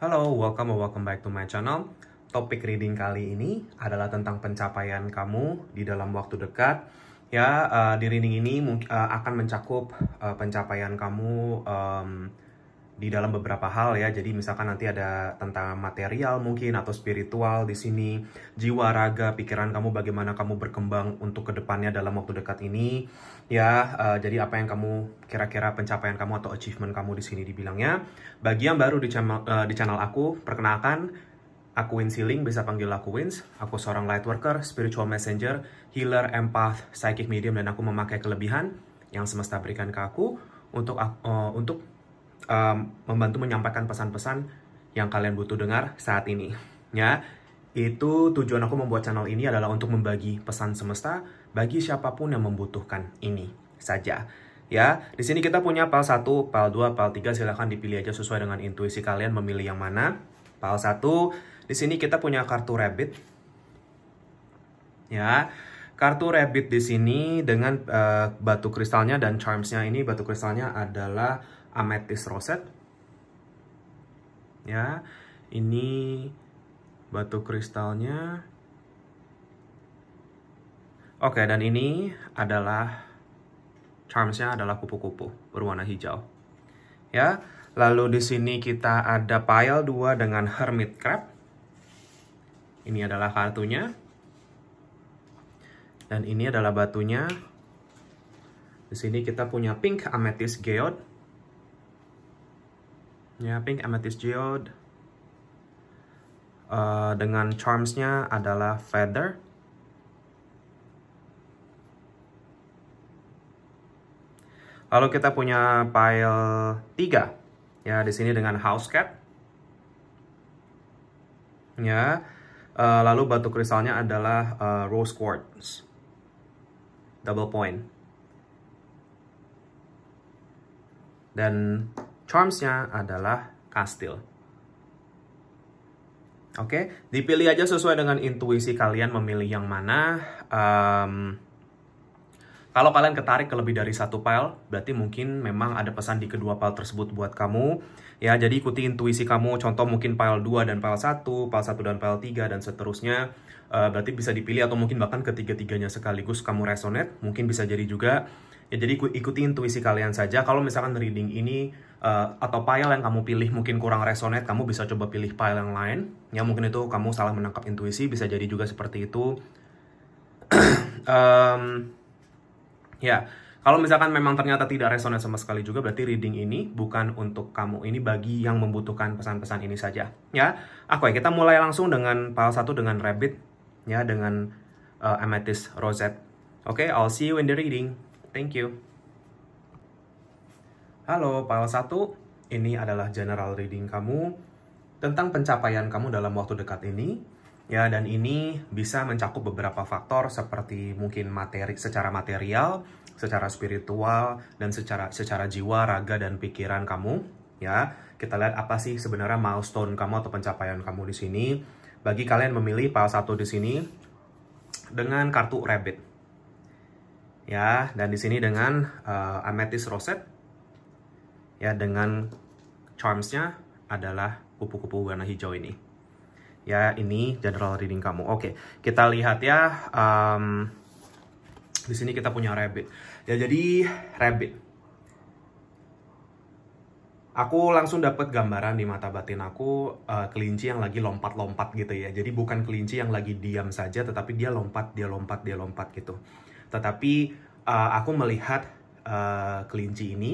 Halo, welcome or welcome back to my channel. Topik reading kali ini adalah tentang pencapaian kamu di dalam waktu dekat. Ya, uh, di reading ini uh, akan mencakup uh, pencapaian kamu um, di dalam beberapa hal ya. Jadi misalkan nanti ada tentang material mungkin atau spiritual di sini, jiwa, raga, pikiran kamu bagaimana kamu berkembang untuk kedepannya dalam waktu dekat ini. Ya, uh, jadi apa yang kamu kira-kira pencapaian kamu atau achievement kamu di sini dibilangnya. Bagi yang baru di channel, uh, di channel aku, perkenalkan Aku Wins Healing, bisa panggil aku Wins. Aku seorang light worker, spiritual messenger, healer, empath, psychic medium, dan aku memakai kelebihan yang semesta berikan ke aku untuk uh, untuk um, membantu menyampaikan pesan-pesan yang kalian butuh dengar saat ini. Ya, itu tujuan aku membuat channel ini adalah untuk membagi pesan semesta bagi siapapun yang membutuhkan ini saja. Ya, di sini kita punya PAL 1, PAL 2, PAL 3 silahkan dipilih aja sesuai dengan intuisi kalian memilih yang mana. PAL 1, di sini kita punya kartu rabbit. Ya, kartu rabbit di sini dengan uh, batu kristalnya dan charmsnya ini batu kristalnya adalah amethyst rosette. Ya, ini batu kristalnya. Oke, dan ini adalah charmsnya adalah kupu-kupu berwarna hijau. Ya, lalu di sini kita ada pile 2 dengan hermit crab. Ini adalah kartunya. Dan ini adalah batunya. Di sini kita punya pink amethyst geode ya pink amethyst geode uh, dengan charmsnya adalah feather lalu kita punya pile 3 ya di sini dengan house cat ya uh, lalu batu kristalnya adalah uh, rose quartz double point dan Charmsnya adalah kastil. Oke, okay? dipilih aja sesuai dengan intuisi kalian memilih yang mana. Um, kalau kalian ketarik ke lebih dari satu pile, berarti mungkin memang ada pesan di kedua pile tersebut buat kamu. Ya, jadi ikuti intuisi kamu. Contoh mungkin pile 2 dan pile 1, pile 1 dan pile 3, dan seterusnya. Uh, berarti bisa dipilih atau mungkin bahkan ketiga-tiganya sekaligus kamu resonate. Mungkin bisa jadi juga. Ya, jadi ikuti intuisi kalian saja. Kalau misalkan reading ini uh, atau pile yang kamu pilih mungkin kurang resonate, kamu bisa coba pilih pile yang lain. Ya mungkin itu kamu salah menangkap intuisi, bisa jadi juga seperti itu. um, ya, yeah. kalau misalkan memang ternyata tidak resonate sama sekali juga, berarti reading ini bukan untuk kamu. Ini bagi yang membutuhkan pesan-pesan ini saja. Ya, oke kita mulai langsung dengan pile satu dengan rabbit, ya dengan uh, amethyst rosette. Oke, okay, I'll see you in the reading. Thank you. Halo, Pal 1. Ini adalah general reading kamu tentang pencapaian kamu dalam waktu dekat ini. Ya, dan ini bisa mencakup beberapa faktor seperti mungkin materi secara material, secara spiritual, dan secara secara jiwa, raga dan pikiran kamu, ya. Kita lihat apa sih sebenarnya milestone kamu atau pencapaian kamu di sini. Bagi kalian memilih Pal 1 di sini dengan kartu rabbit. Ya, dan di sini dengan uh, amethyst rosette ya dengan charmsnya adalah kupu-kupu warna hijau ini ya ini general reading kamu oke kita lihat ya um, di sini kita punya rabbit ya jadi rabbit aku langsung dapat gambaran di mata batin aku uh, kelinci yang lagi lompat-lompat gitu ya jadi bukan kelinci yang lagi diam saja tetapi dia lompat dia lompat dia lompat gitu tetapi uh, aku melihat uh, kelinci ini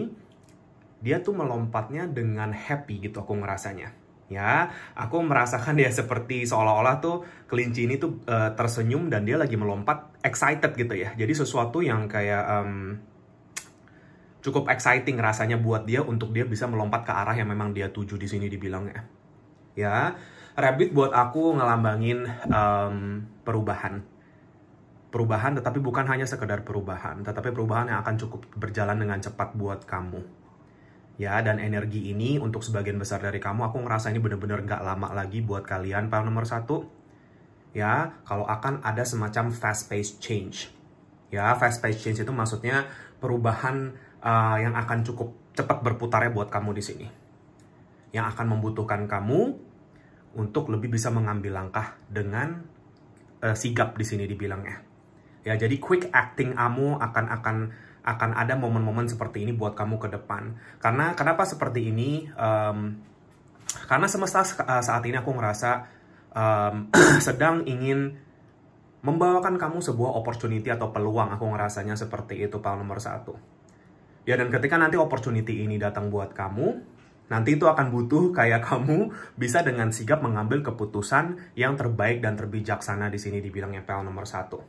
dia tuh melompatnya dengan happy gitu aku ngerasanya. Ya, aku merasakan dia seperti seolah-olah tuh kelinci ini tuh uh, tersenyum dan dia lagi melompat excited gitu ya. Jadi sesuatu yang kayak um, cukup exciting rasanya buat dia untuk dia bisa melompat ke arah yang memang dia tuju di sini dibilangnya. Ya, rabbit buat aku ngelambangin um, perubahan perubahan tetapi bukan hanya sekedar perubahan tetapi perubahan yang akan cukup berjalan dengan cepat buat kamu ya dan energi ini untuk sebagian besar dari kamu aku ngerasa ini bener-bener gak lama lagi buat kalian pile nomor satu ya kalau akan ada semacam fast pace change ya fast pace change itu maksudnya perubahan uh, yang akan cukup cepat berputarnya buat kamu di sini yang akan membutuhkan kamu untuk lebih bisa mengambil langkah dengan uh, sigap di sini dibilangnya ya jadi quick acting kamu akan akan akan ada momen-momen seperti ini buat kamu ke depan. Karena kenapa seperti ini? Um, karena semesta eh, saat ini aku ngerasa um, sedang ingin membawakan kamu sebuah opportunity atau peluang. Aku ngerasanya seperti itu, pal nomor satu. Ya, dan ketika nanti opportunity ini datang buat kamu, Nanti itu akan butuh kayak kamu bisa dengan sigap mengambil keputusan yang terbaik dan terbijaksana di sini di bidang PL nomor satu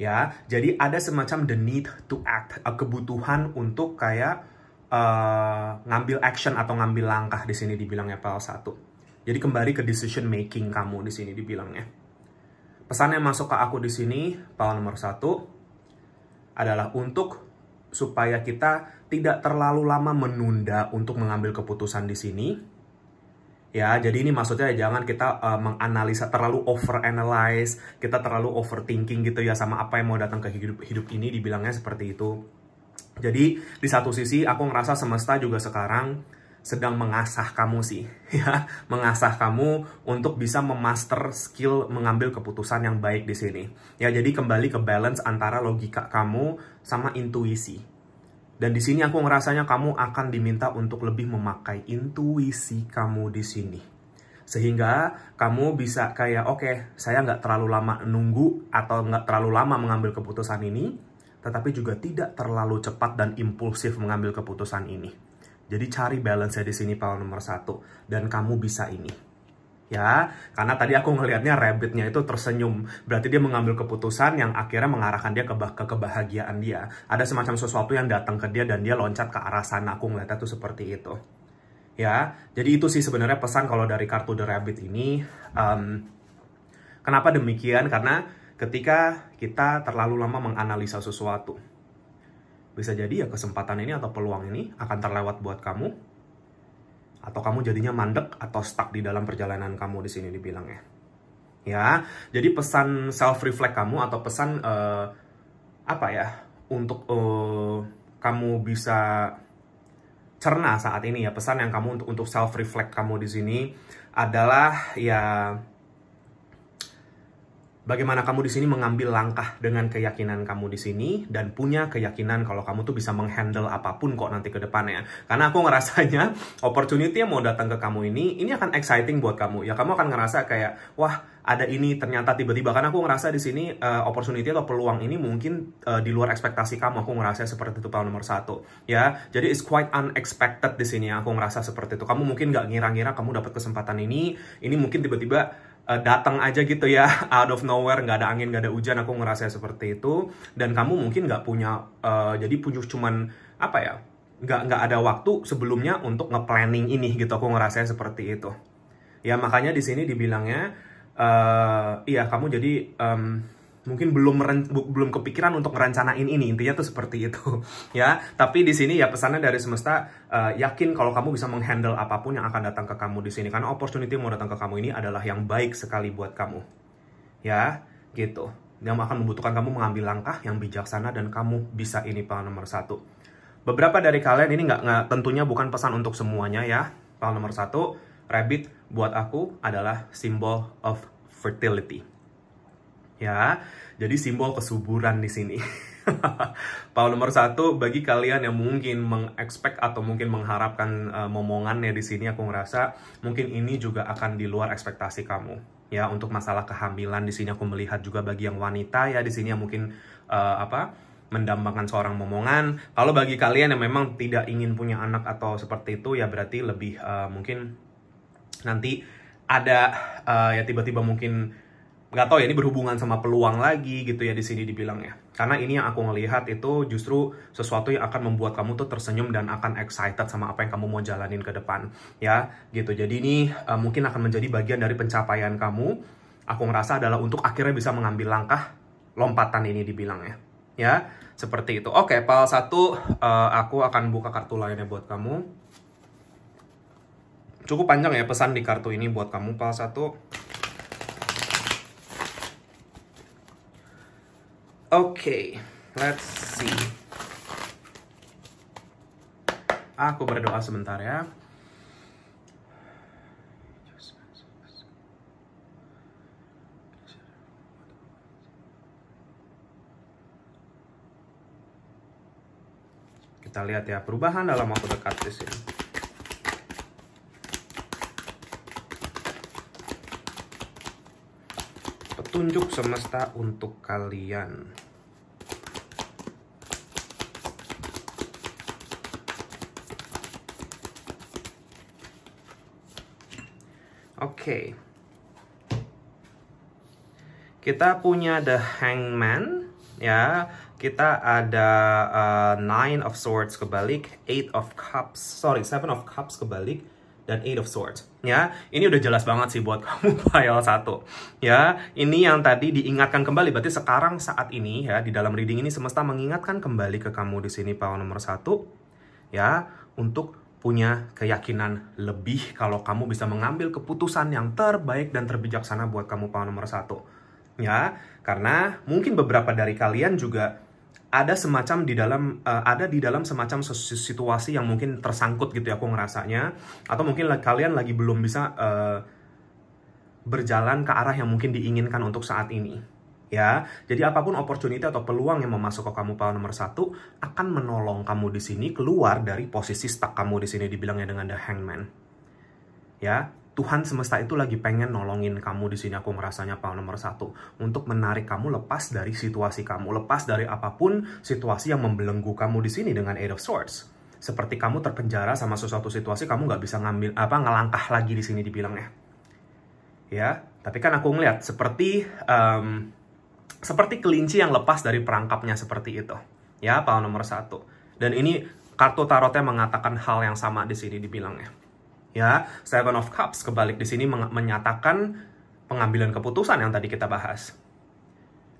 ya. Jadi ada semacam the need to act, kebutuhan untuk kayak uh, ngambil action atau ngambil langkah di sini dibilangnya PL1. Jadi kembali ke decision making kamu di sini dibilangnya. Pesan yang masuk ke aku di sini, PL nomor satu adalah untuk supaya kita tidak terlalu lama menunda untuk mengambil keputusan di sini ya jadi ini maksudnya jangan kita uh, menganalisa terlalu over analyze kita terlalu overthinking gitu ya sama apa yang mau datang ke hidup hidup ini dibilangnya seperti itu jadi di satu sisi aku ngerasa semesta juga sekarang sedang mengasah kamu sih ya mengasah kamu untuk bisa memaster skill mengambil keputusan yang baik di sini ya jadi kembali ke balance antara logika kamu sama intuisi dan di sini aku ngerasanya kamu akan diminta untuk lebih memakai intuisi kamu di sini. Sehingga kamu bisa kayak, oke, okay, saya nggak terlalu lama nunggu atau nggak terlalu lama mengambil keputusan ini, tetapi juga tidak terlalu cepat dan impulsif mengambil keputusan ini. Jadi cari balance nya di sini pal nomor satu, dan kamu bisa ini ya karena tadi aku ngelihatnya rabbitnya itu tersenyum berarti dia mengambil keputusan yang akhirnya mengarahkan dia ke, ke kebahagiaan dia ada semacam sesuatu yang datang ke dia dan dia loncat ke arah sana aku ngelihatnya tuh seperti itu ya jadi itu sih sebenarnya pesan kalau dari kartu the rabbit ini um, kenapa demikian karena ketika kita terlalu lama menganalisa sesuatu bisa jadi ya kesempatan ini atau peluang ini akan terlewat buat kamu atau kamu jadinya mandek atau stuck di dalam perjalanan kamu di sini ya. Ya, jadi pesan self reflect kamu atau pesan uh, apa ya untuk uh, kamu bisa cerna saat ini ya pesan yang kamu untuk untuk self reflect kamu di sini adalah ya bagaimana kamu di sini mengambil langkah dengan keyakinan kamu di sini dan punya keyakinan kalau kamu tuh bisa menghandle apapun kok nanti ke depannya. Karena aku ngerasanya opportunity yang mau datang ke kamu ini ini akan exciting buat kamu. Ya kamu akan ngerasa kayak wah ada ini ternyata tiba-tiba karena aku ngerasa di sini uh, opportunity atau peluang ini mungkin uh, di luar ekspektasi kamu aku ngerasa seperti itu tahun nomor satu ya jadi it's quite unexpected di sini aku ngerasa seperti itu kamu mungkin nggak ngira-ngira kamu dapat kesempatan ini ini mungkin tiba-tiba Eh, datang aja gitu ya out of nowhere nggak ada angin nggak ada hujan aku ngerasa seperti itu dan kamu mungkin nggak punya uh, jadi punya cuman apa ya nggak nggak ada waktu sebelumnya untuk ngeplanning ini gitu aku ngerasa seperti itu ya makanya di sini dibilangnya uh, iya kamu jadi um, mungkin belum meren, belum kepikiran untuk merencanain ini intinya tuh seperti itu ya tapi di sini ya pesannya dari semesta uh, yakin kalau kamu bisa menghandle apapun yang akan datang ke kamu di sini karena opportunity yang mau datang ke kamu ini adalah yang baik sekali buat kamu ya gitu yang akan membutuhkan kamu mengambil langkah yang bijaksana dan kamu bisa ini pal nomor satu beberapa dari kalian ini nggak tentunya bukan pesan untuk semuanya ya pal nomor satu rabbit buat aku adalah simbol of fertility ya. Jadi simbol kesuburan di sini. Paul nomor satu bagi kalian yang mungkin mengekspek atau mungkin mengharapkan uh, momongannya di sini aku ngerasa mungkin ini juga akan di luar ekspektasi kamu ya untuk masalah kehamilan di sini aku melihat juga bagi yang wanita ya di sini yang mungkin uh, apa mendambakan seorang momongan. Kalau bagi kalian yang memang tidak ingin punya anak atau seperti itu ya berarti lebih uh, mungkin nanti ada uh, ya tiba-tiba mungkin nggak tahu ya ini berhubungan sama peluang lagi gitu ya di sini dibilang ya karena ini yang aku ngelihat itu justru sesuatu yang akan membuat kamu tuh tersenyum dan akan excited sama apa yang kamu mau jalanin ke depan ya gitu jadi ini uh, mungkin akan menjadi bagian dari pencapaian kamu aku ngerasa adalah untuk akhirnya bisa mengambil langkah lompatan ini dibilang ya ya seperti itu oke pal satu uh, aku akan buka kartu lainnya buat kamu cukup panjang ya pesan di kartu ini buat kamu pal satu okay, let's see. Aku berdoa sebentar ya. Kita lihat ya perubahan dalam waktu dekat di sini. petunjuk semesta untuk kalian. Oke. Okay. Kita punya the hangman ya. Kita ada uh, nine of swords kebalik, eight of cups. Sorry, seven of cups kebalik dan Eight of Swords. Ya, ini udah jelas banget sih buat kamu file satu, Ya, ini yang tadi diingatkan kembali berarti sekarang saat ini ya di dalam reading ini semesta mengingatkan kembali ke kamu di sini pile nomor satu, ya untuk punya keyakinan lebih kalau kamu bisa mengambil keputusan yang terbaik dan terbijaksana buat kamu pile nomor satu, Ya, karena mungkin beberapa dari kalian juga ada semacam di dalam uh, ada di dalam semacam situasi yang mungkin tersangkut gitu ya aku ngerasanya atau mungkin kalian lagi belum bisa uh, berjalan ke arah yang mungkin diinginkan untuk saat ini ya jadi apapun opportunity atau peluang yang memasuk ke kamu pal nomor satu akan menolong kamu di sini keluar dari posisi stuck kamu di sini dibilangnya dengan the hangman ya Tuhan semesta itu lagi pengen nolongin kamu di sini aku ngerasanya pak nomor satu untuk menarik kamu lepas dari situasi kamu lepas dari apapun situasi yang membelenggu kamu di sini dengan Eight of Swords seperti kamu terpenjara sama sesuatu situasi kamu nggak bisa ngambil apa ngelangkah lagi di sini dibilangnya ya tapi kan aku ngeliat seperti um, seperti kelinci yang lepas dari perangkapnya seperti itu ya paham nomor satu dan ini kartu tarotnya mengatakan hal yang sama di sini dibilangnya ya Seven of Cups kebalik di sini menyatakan pengambilan keputusan yang tadi kita bahas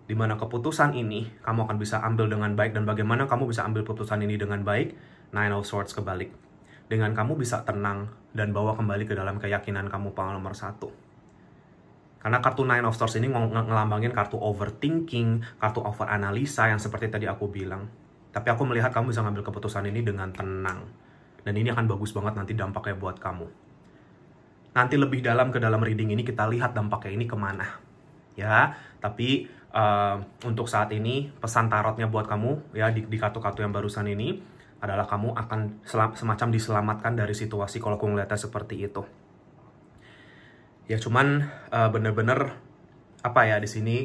di mana keputusan ini kamu akan bisa ambil dengan baik dan bagaimana kamu bisa ambil keputusan ini dengan baik Nine of Swords kebalik dengan kamu bisa tenang dan bawa kembali ke dalam keyakinan kamu pangal nomor satu karena kartu Nine of Swords ini ng ngelambangin kartu overthinking, kartu over analisa yang seperti tadi aku bilang. Tapi aku melihat kamu bisa ngambil keputusan ini dengan tenang dan ini akan bagus banget nanti dampaknya buat kamu. Nanti lebih dalam ke dalam reading ini kita lihat dampaknya ini kemana. Ya, tapi uh, untuk saat ini pesan tarotnya buat kamu ya di, di kartu-kartu yang barusan ini adalah kamu akan selam, semacam diselamatkan dari situasi kalau aku ngeliatnya seperti itu. Ya cuman uh, eh, bener -bener, apa ya di sini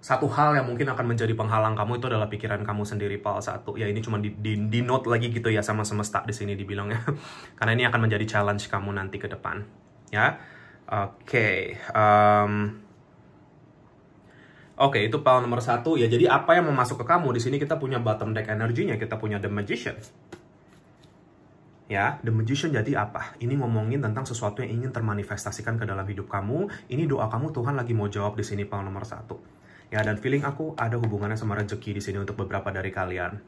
satu hal yang mungkin akan menjadi penghalang kamu itu adalah pikiran kamu sendiri pal satu ya ini cuma di, di, di note lagi gitu ya sama semesta di sini dibilangnya karena ini akan menjadi challenge kamu nanti ke depan ya oke okay. um, oke okay, itu pal nomor satu ya jadi apa yang mau masuk ke kamu di sini kita punya bottom deck energinya kita punya the magician ya the magician jadi apa ini ngomongin tentang sesuatu yang ingin termanifestasikan ke dalam hidup kamu ini doa kamu Tuhan lagi mau jawab di sini pal nomor satu Ya, dan feeling aku ada hubungannya sama rezeki di sini untuk beberapa dari kalian.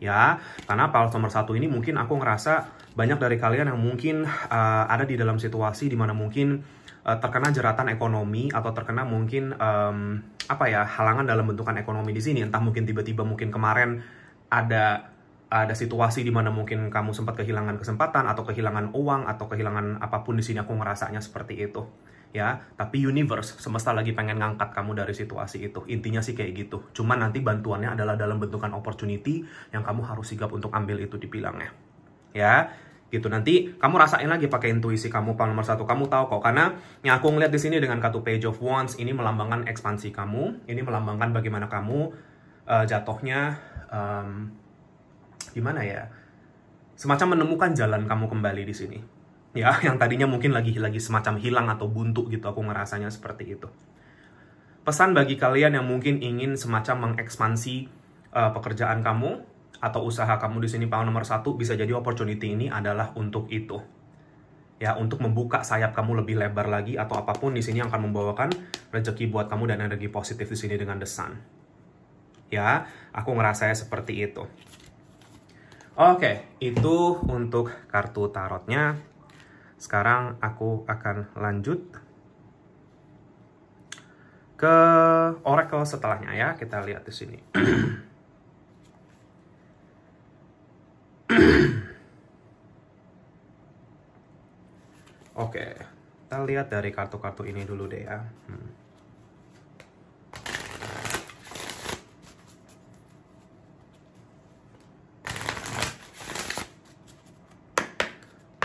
Ya, karena pals nomor satu ini mungkin aku ngerasa banyak dari kalian yang mungkin uh, ada di dalam situasi dimana mungkin uh, terkena jeratan ekonomi atau terkena mungkin um, apa ya halangan dalam bentukan ekonomi di sini. Entah mungkin tiba-tiba mungkin kemarin ada ada situasi di mana mungkin kamu sempat kehilangan kesempatan atau kehilangan uang atau kehilangan apapun di sini aku ngerasanya seperti itu ya tapi universe semesta lagi pengen ngangkat kamu dari situasi itu intinya sih kayak gitu cuman nanti bantuannya adalah dalam bentukan opportunity yang kamu harus sigap untuk ambil itu dibilangnya ya gitu nanti kamu rasain lagi pakai intuisi kamu pak nomor satu kamu tahu kok karena yang aku ngeliat di sini dengan kartu page of wands ini melambangkan ekspansi kamu ini melambangkan bagaimana kamu uh, jatuhnya um, gimana ya semacam menemukan jalan kamu kembali di sini ya yang tadinya mungkin lagi lagi semacam hilang atau buntu gitu aku ngerasanya seperti itu pesan bagi kalian yang mungkin ingin semacam mengekspansi uh, pekerjaan kamu atau usaha kamu di sini paling nomor satu bisa jadi opportunity ini adalah untuk itu ya untuk membuka sayap kamu lebih lebar lagi atau apapun di sini yang akan membawakan rezeki buat kamu dan energi positif di sini dengan desan ya aku ngerasanya seperti itu oke itu untuk kartu tarotnya sekarang aku akan lanjut ke Oracle setelahnya ya. Kita lihat di sini. Oke, okay. kita lihat dari kartu-kartu ini dulu deh ya. Hmm.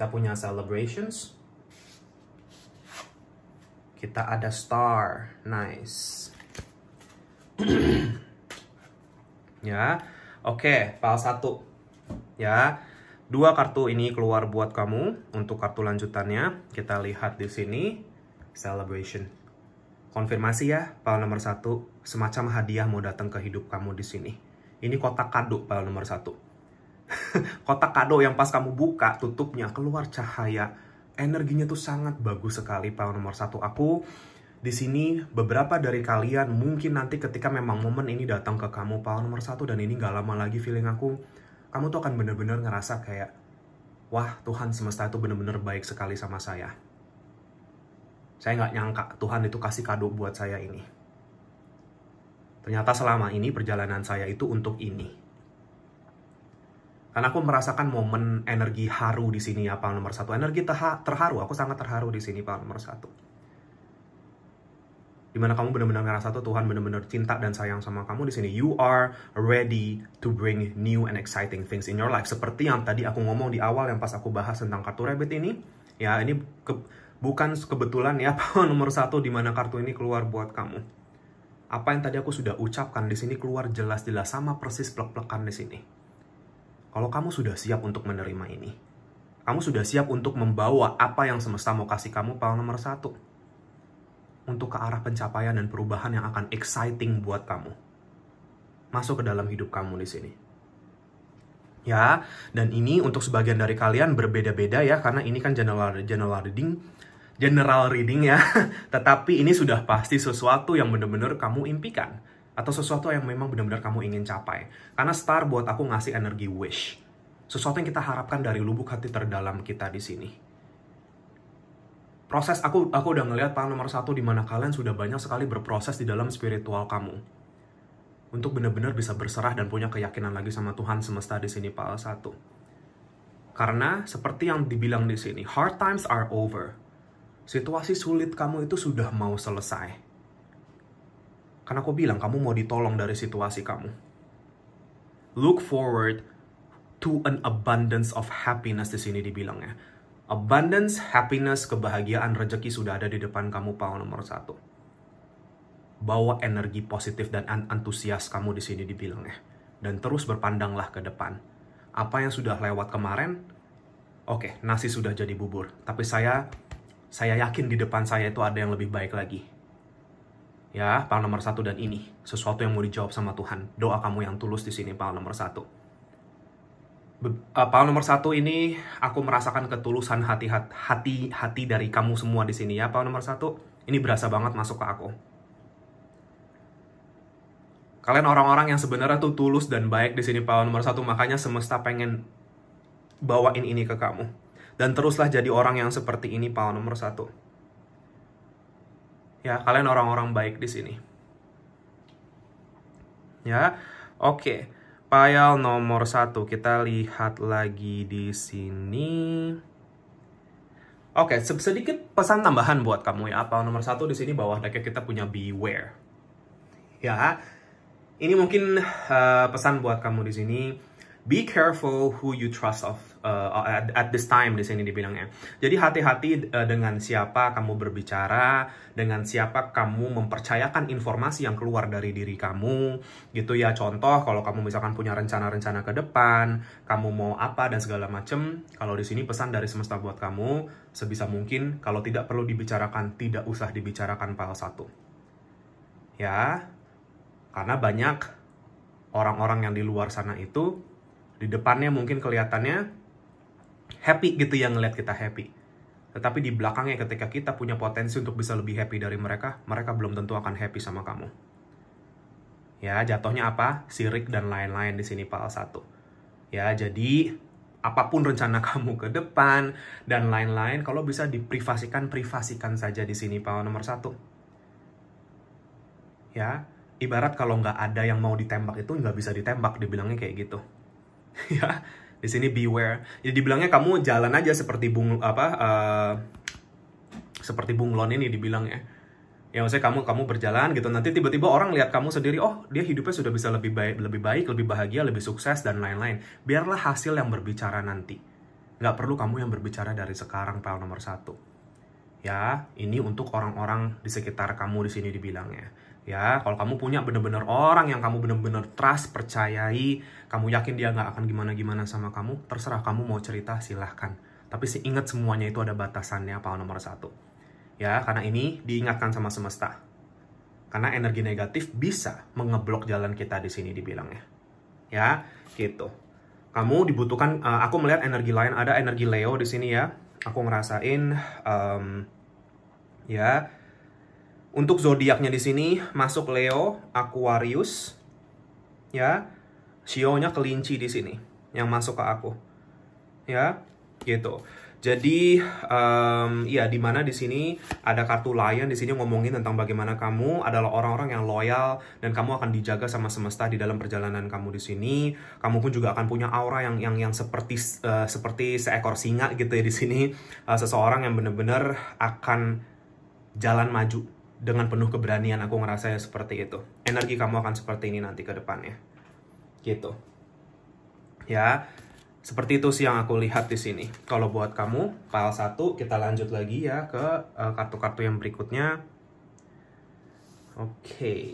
Kita punya celebrations. Kita ada star. Nice. ya. Oke, okay, file satu Ya. Dua kartu ini keluar buat kamu untuk kartu lanjutannya. Kita lihat di sini celebration. Konfirmasi ya, file nomor satu. semacam hadiah mau datang ke hidup kamu di sini. Ini kotak kado file nomor satu. kotak kado yang pas kamu buka tutupnya keluar cahaya energinya tuh sangat bagus sekali pak nomor satu aku di sini beberapa dari kalian mungkin nanti ketika memang momen ini datang ke kamu paham nomor satu dan ini nggak lama lagi feeling aku kamu tuh akan bener-bener ngerasa kayak wah Tuhan semesta itu bener-bener baik sekali sama saya saya nggak nyangka Tuhan itu kasih kado buat saya ini ternyata selama ini perjalanan saya itu untuk ini karena aku merasakan momen energi haru di sini ya, Pak nomor satu. Energi terharu, aku sangat terharu di sini, Pak nomor satu. Dimana kamu benar-benar ngerasa tuh Tuhan benar-benar cinta dan sayang sama kamu di sini. You are ready to bring new and exciting things in your life. Seperti yang tadi aku ngomong di awal yang pas aku bahas tentang kartu rabbit ini. Ya, ini ke, bukan kebetulan ya Pak nomor satu di mana kartu ini keluar buat kamu. Apa yang tadi aku sudah ucapkan di sini keluar jelas-jelas sama persis plek-plekan di sini kalau kamu sudah siap untuk menerima ini, kamu sudah siap untuk membawa apa yang semesta mau kasih kamu pal nomor satu. Untuk ke arah pencapaian dan perubahan yang akan exciting buat kamu. Masuk ke dalam hidup kamu di sini. Ya, dan ini untuk sebagian dari kalian berbeda-beda ya, karena ini kan general, general reading, general reading ya. Tetapi ini sudah pasti sesuatu yang benar-benar kamu impikan atau sesuatu yang memang benar-benar kamu ingin capai. Karena star buat aku ngasih energi wish. Sesuatu yang kita harapkan dari lubuk hati terdalam kita di sini. Proses aku aku udah ngelihat paham nomor satu di mana kalian sudah banyak sekali berproses di dalam spiritual kamu. Untuk benar-benar bisa berserah dan punya keyakinan lagi sama Tuhan semesta di sini pal satu. Karena seperti yang dibilang di sini, hard times are over. Situasi sulit kamu itu sudah mau selesai karena aku bilang kamu mau ditolong dari situasi kamu. Look forward to an abundance of happiness di sini dibilangnya. Abundance, happiness, kebahagiaan, rejeki sudah ada di depan kamu pau nomor satu. Bawa energi positif dan antusias kamu di sini dibilangnya. Dan terus berpandanglah ke depan. Apa yang sudah lewat kemarin, oke, okay, nasi sudah jadi bubur. Tapi saya saya yakin di depan saya itu ada yang lebih baik lagi Ya, pal nomor satu dan ini. Sesuatu yang mau dijawab sama Tuhan. Doa kamu yang tulus di sini, pal nomor satu. Eh, pal nomor satu ini, aku merasakan ketulusan hati-hati hati dari kamu semua di sini ya, pal nomor satu. Ini berasa banget masuk ke aku. Kalian orang-orang yang sebenarnya tuh tulus dan baik di sini, pal nomor satu. Makanya semesta pengen bawain ini ke kamu. Dan teruslah jadi orang yang seperti ini, pal nomor satu Ya, kalian orang-orang baik di sini. Ya, oke. Okay. File nomor satu kita lihat lagi di sini. Oke, sedikit pesan tambahan buat kamu ya. File nomor satu di sini bawah deket kita punya beware. Ya, ini mungkin uh, pesan buat kamu di sini be careful who you trust of uh, uh at, at this time di sini dibilangnya. Jadi hati-hati uh, dengan siapa kamu berbicara, dengan siapa kamu mempercayakan informasi yang keluar dari diri kamu, gitu ya. Contoh kalau kamu misalkan punya rencana-rencana ke depan, kamu mau apa dan segala macem. Kalau di sini pesan dari semesta buat kamu, sebisa mungkin kalau tidak perlu dibicarakan, tidak usah dibicarakan file satu. Ya, karena banyak orang-orang yang di luar sana itu di depannya mungkin kelihatannya happy gitu yang ngeliat kita happy. Tetapi di belakangnya ketika kita punya potensi untuk bisa lebih happy dari mereka, mereka belum tentu akan happy sama kamu. Ya, jatuhnya apa? Sirik dan lain-lain di sini pal satu. Ya, jadi apapun rencana kamu ke depan dan lain-lain, kalau bisa diprivasikan, privasikan saja di sini pal nomor satu. Ya, ibarat kalau nggak ada yang mau ditembak itu nggak bisa ditembak, dibilangnya kayak gitu. ya di sini beware jadi ya, dibilangnya kamu jalan aja seperti bung apa uh, seperti bunglon ini dibilang ya ya maksudnya kamu kamu berjalan gitu nanti tiba-tiba orang lihat kamu sendiri oh dia hidupnya sudah bisa lebih baik lebih baik lebih bahagia lebih sukses dan lain-lain biarlah hasil yang berbicara nanti nggak perlu kamu yang berbicara dari sekarang pal nomor satu ya ini untuk orang-orang di sekitar kamu di sini dibilangnya ya kalau kamu punya bener-bener orang yang kamu bener-bener trust percayai kamu yakin dia nggak akan gimana-gimana sama kamu terserah kamu mau cerita silahkan tapi ingat semuanya itu ada batasannya apa nomor satu ya karena ini diingatkan sama semesta karena energi negatif bisa mengeblok jalan kita di sini dibilangnya ya gitu kamu dibutuhkan uh, aku melihat energi lain ada energi Leo di sini ya aku ngerasain um, ya untuk zodiaknya di sini masuk Leo, Aquarius, ya. Sionya kelinci di sini yang masuk ke aku. Ya, gitu. Jadi, um, ya mana di sini ada kartu Lion di sini ngomongin tentang bagaimana kamu adalah orang-orang yang loyal dan kamu akan dijaga sama semesta di dalam perjalanan kamu di sini. Kamu pun juga akan punya aura yang yang yang seperti uh, seperti seekor singa gitu ya di sini. Uh, seseorang yang benar-benar akan jalan maju dengan penuh keberanian aku ngerasa ya seperti itu. Energi kamu akan seperti ini nanti ke depannya. Gitu. Ya, seperti itu sih yang aku lihat di sini. Kalau buat kamu, file 1 kita lanjut lagi ya ke eh, kartu-kartu uh, yang berikutnya. Oke. Okay.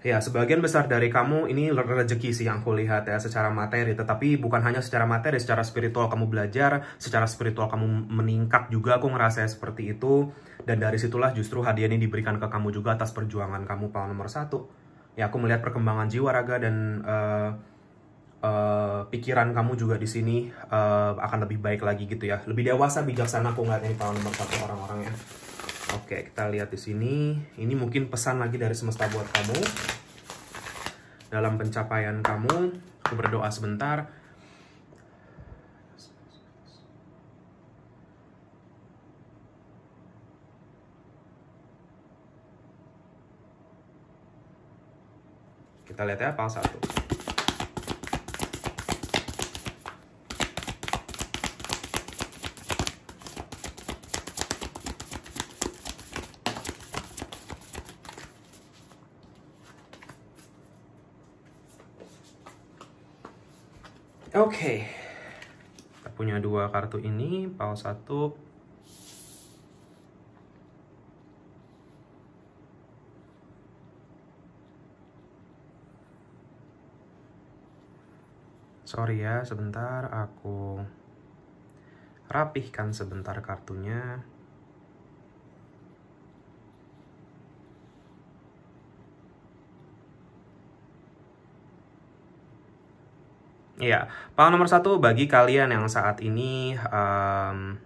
Ya, sebagian besar dari kamu ini rezeki sih yang kulihat ya secara materi, tetapi bukan hanya secara materi, secara spiritual kamu belajar, secara spiritual kamu meningkat juga aku ngerasa seperti itu. Dan dari situlah justru hadiah ini diberikan ke kamu juga atas perjuangan kamu paling nomor satu. Ya, aku melihat perkembangan jiwa raga dan uh, uh, pikiran kamu juga di sini uh, akan lebih baik lagi gitu ya. Lebih dewasa, bijaksana aku ngeliatnya di paling nomor satu orang-orangnya. Oke, kita lihat di sini. Ini mungkin pesan lagi dari semesta buat kamu. Dalam pencapaian kamu, aku berdoa sebentar. Kita lihat ya, pasal satu. Oke. Okay. Punya dua kartu ini, pal satu. Sorry ya, sebentar aku rapihkan sebentar kartunya. Iya, paham nomor satu bagi kalian yang saat ini um,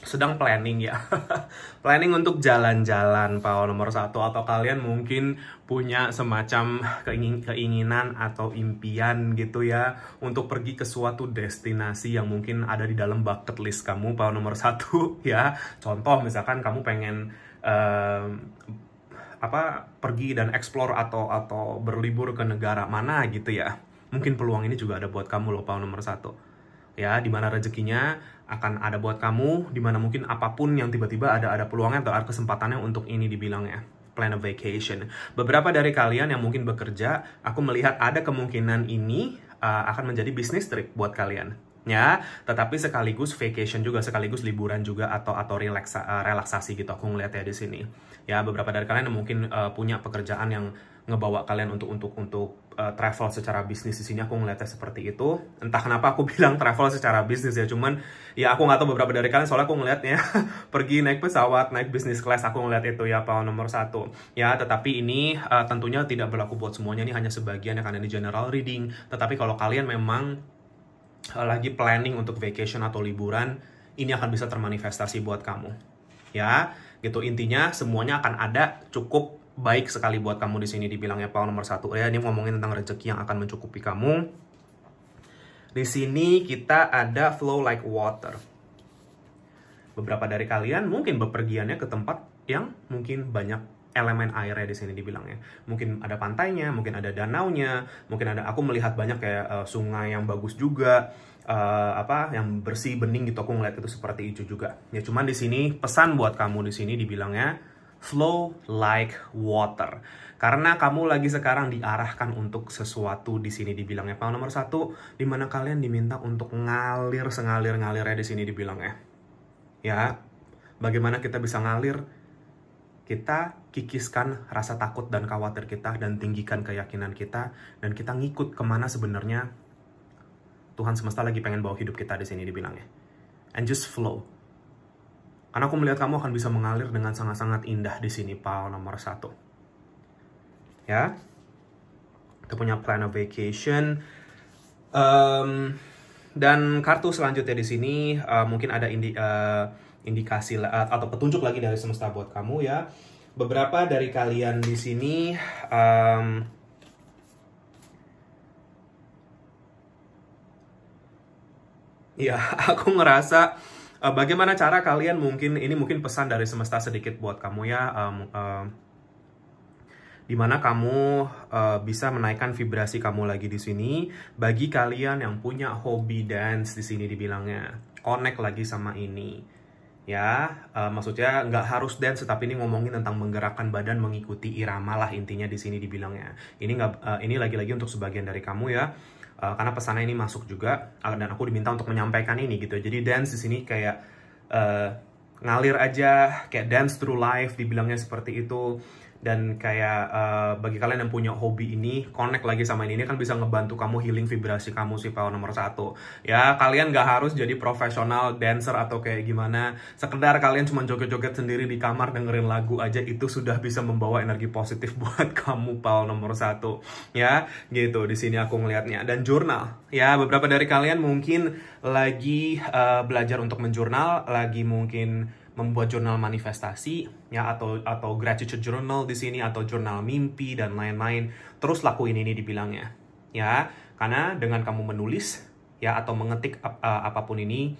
sedang planning ya planning untuk jalan-jalan paham nomor satu atau kalian mungkin punya semacam keingin keinginan atau impian gitu ya untuk pergi ke suatu destinasi yang mungkin ada di dalam bucket list kamu paham nomor satu ya contoh misalkan kamu pengen um, apa pergi dan explore atau atau berlibur ke negara mana gitu ya mungkin peluang ini juga ada buat kamu loh paul nomor satu ya dimana rezekinya akan ada buat kamu dimana mungkin apapun yang tiba-tiba ada ada peluangnya atau ada kesempatannya untuk ini dibilangnya plan a vacation beberapa dari kalian yang mungkin bekerja aku melihat ada kemungkinan ini uh, akan menjadi bisnis trip buat kalian ya tetapi sekaligus vacation juga sekaligus liburan juga atau atau relaksa, uh, relaksasi gitu aku ngeliat ya di sini ya beberapa dari kalian yang mungkin uh, punya pekerjaan yang ngebawa kalian untuk untuk untuk uh, travel secara bisnis di sini aku ngeliatnya seperti itu entah kenapa aku bilang travel secara bisnis ya cuman ya aku nggak tahu beberapa dari kalian soalnya aku ngeliatnya pergi naik pesawat naik bisnis kelas aku ngeliat itu ya apa nomor satu ya tetapi ini uh, tentunya tidak berlaku buat semuanya ini hanya sebagian yang ada di general reading tetapi kalau kalian memang uh, lagi planning untuk vacation atau liburan ini akan bisa termanifestasi buat kamu ya gitu intinya semuanya akan ada cukup baik sekali buat kamu di sini dibilangnya pal nomor satu ya. Ini ngomongin tentang rezeki yang akan mencukupi kamu. Di sini kita ada flow like water. Beberapa dari kalian mungkin bepergiannya ke tempat yang mungkin banyak elemen air ya di sini dibilangnya. Mungkin ada pantainya, mungkin ada danaunya, mungkin ada aku melihat banyak kayak uh, sungai yang bagus juga, uh, apa yang bersih bening gitu aku ngeliat itu seperti itu juga. Ya cuman di sini pesan buat kamu di sini dibilangnya flow like water. Karena kamu lagi sekarang diarahkan untuk sesuatu di sini dibilangnya. Paham nomor satu, dimana kalian diminta untuk ngalir sengalir-ngalirnya di sini dibilangnya. Ya, bagaimana kita bisa ngalir? Kita kikiskan rasa takut dan khawatir kita dan tinggikan keyakinan kita dan kita ngikut kemana sebenarnya Tuhan semesta lagi pengen bawa hidup kita di sini dibilangnya. And just flow karena aku melihat kamu akan bisa mengalir dengan sangat-sangat indah di sini, Paul nomor satu. Ya, kita punya plan of vacation. Um, dan kartu selanjutnya di sini uh, mungkin ada indi, uh, indikasi uh, atau petunjuk lagi dari semesta buat kamu ya. Beberapa dari kalian di sini um, ya aku ngerasa uh, bagaimana cara kalian mungkin ini mungkin pesan dari semesta sedikit buat kamu ya um, dimana kamu uh, bisa menaikkan vibrasi kamu lagi di sini bagi kalian yang punya hobi dance di sini dibilangnya connect lagi sama ini ya uh, maksudnya nggak harus dance tapi ini ngomongin tentang menggerakkan badan mengikuti irama lah intinya di sini dibilangnya ini nggak uh, ini lagi-lagi untuk sebagian dari kamu ya uh, karena pesannya ini masuk juga eh, dan aku diminta untuk menyampaikan ini gitu jadi dance di sini kayak uh, ngalir aja kayak dance through life dibilangnya seperti itu dan kayak uh, bagi kalian yang punya hobi ini connect lagi sama ini ini kan bisa ngebantu kamu healing vibrasi kamu sih pal nomor satu ya kalian gak harus jadi profesional dancer atau kayak gimana sekedar kalian cuma joget-joget sendiri di kamar dengerin lagu aja itu sudah bisa membawa energi positif buat kamu pal nomor satu ya gitu di sini aku ngelihatnya dan jurnal ya beberapa dari kalian mungkin lagi uh, belajar untuk menjurnal lagi mungkin membuat jurnal manifestasi ya atau atau gratitude journal di sini atau jurnal mimpi dan lain-lain. Terus lakuin ini dibilangnya. Ya, karena dengan kamu menulis ya atau mengetik ap eh, apapun ini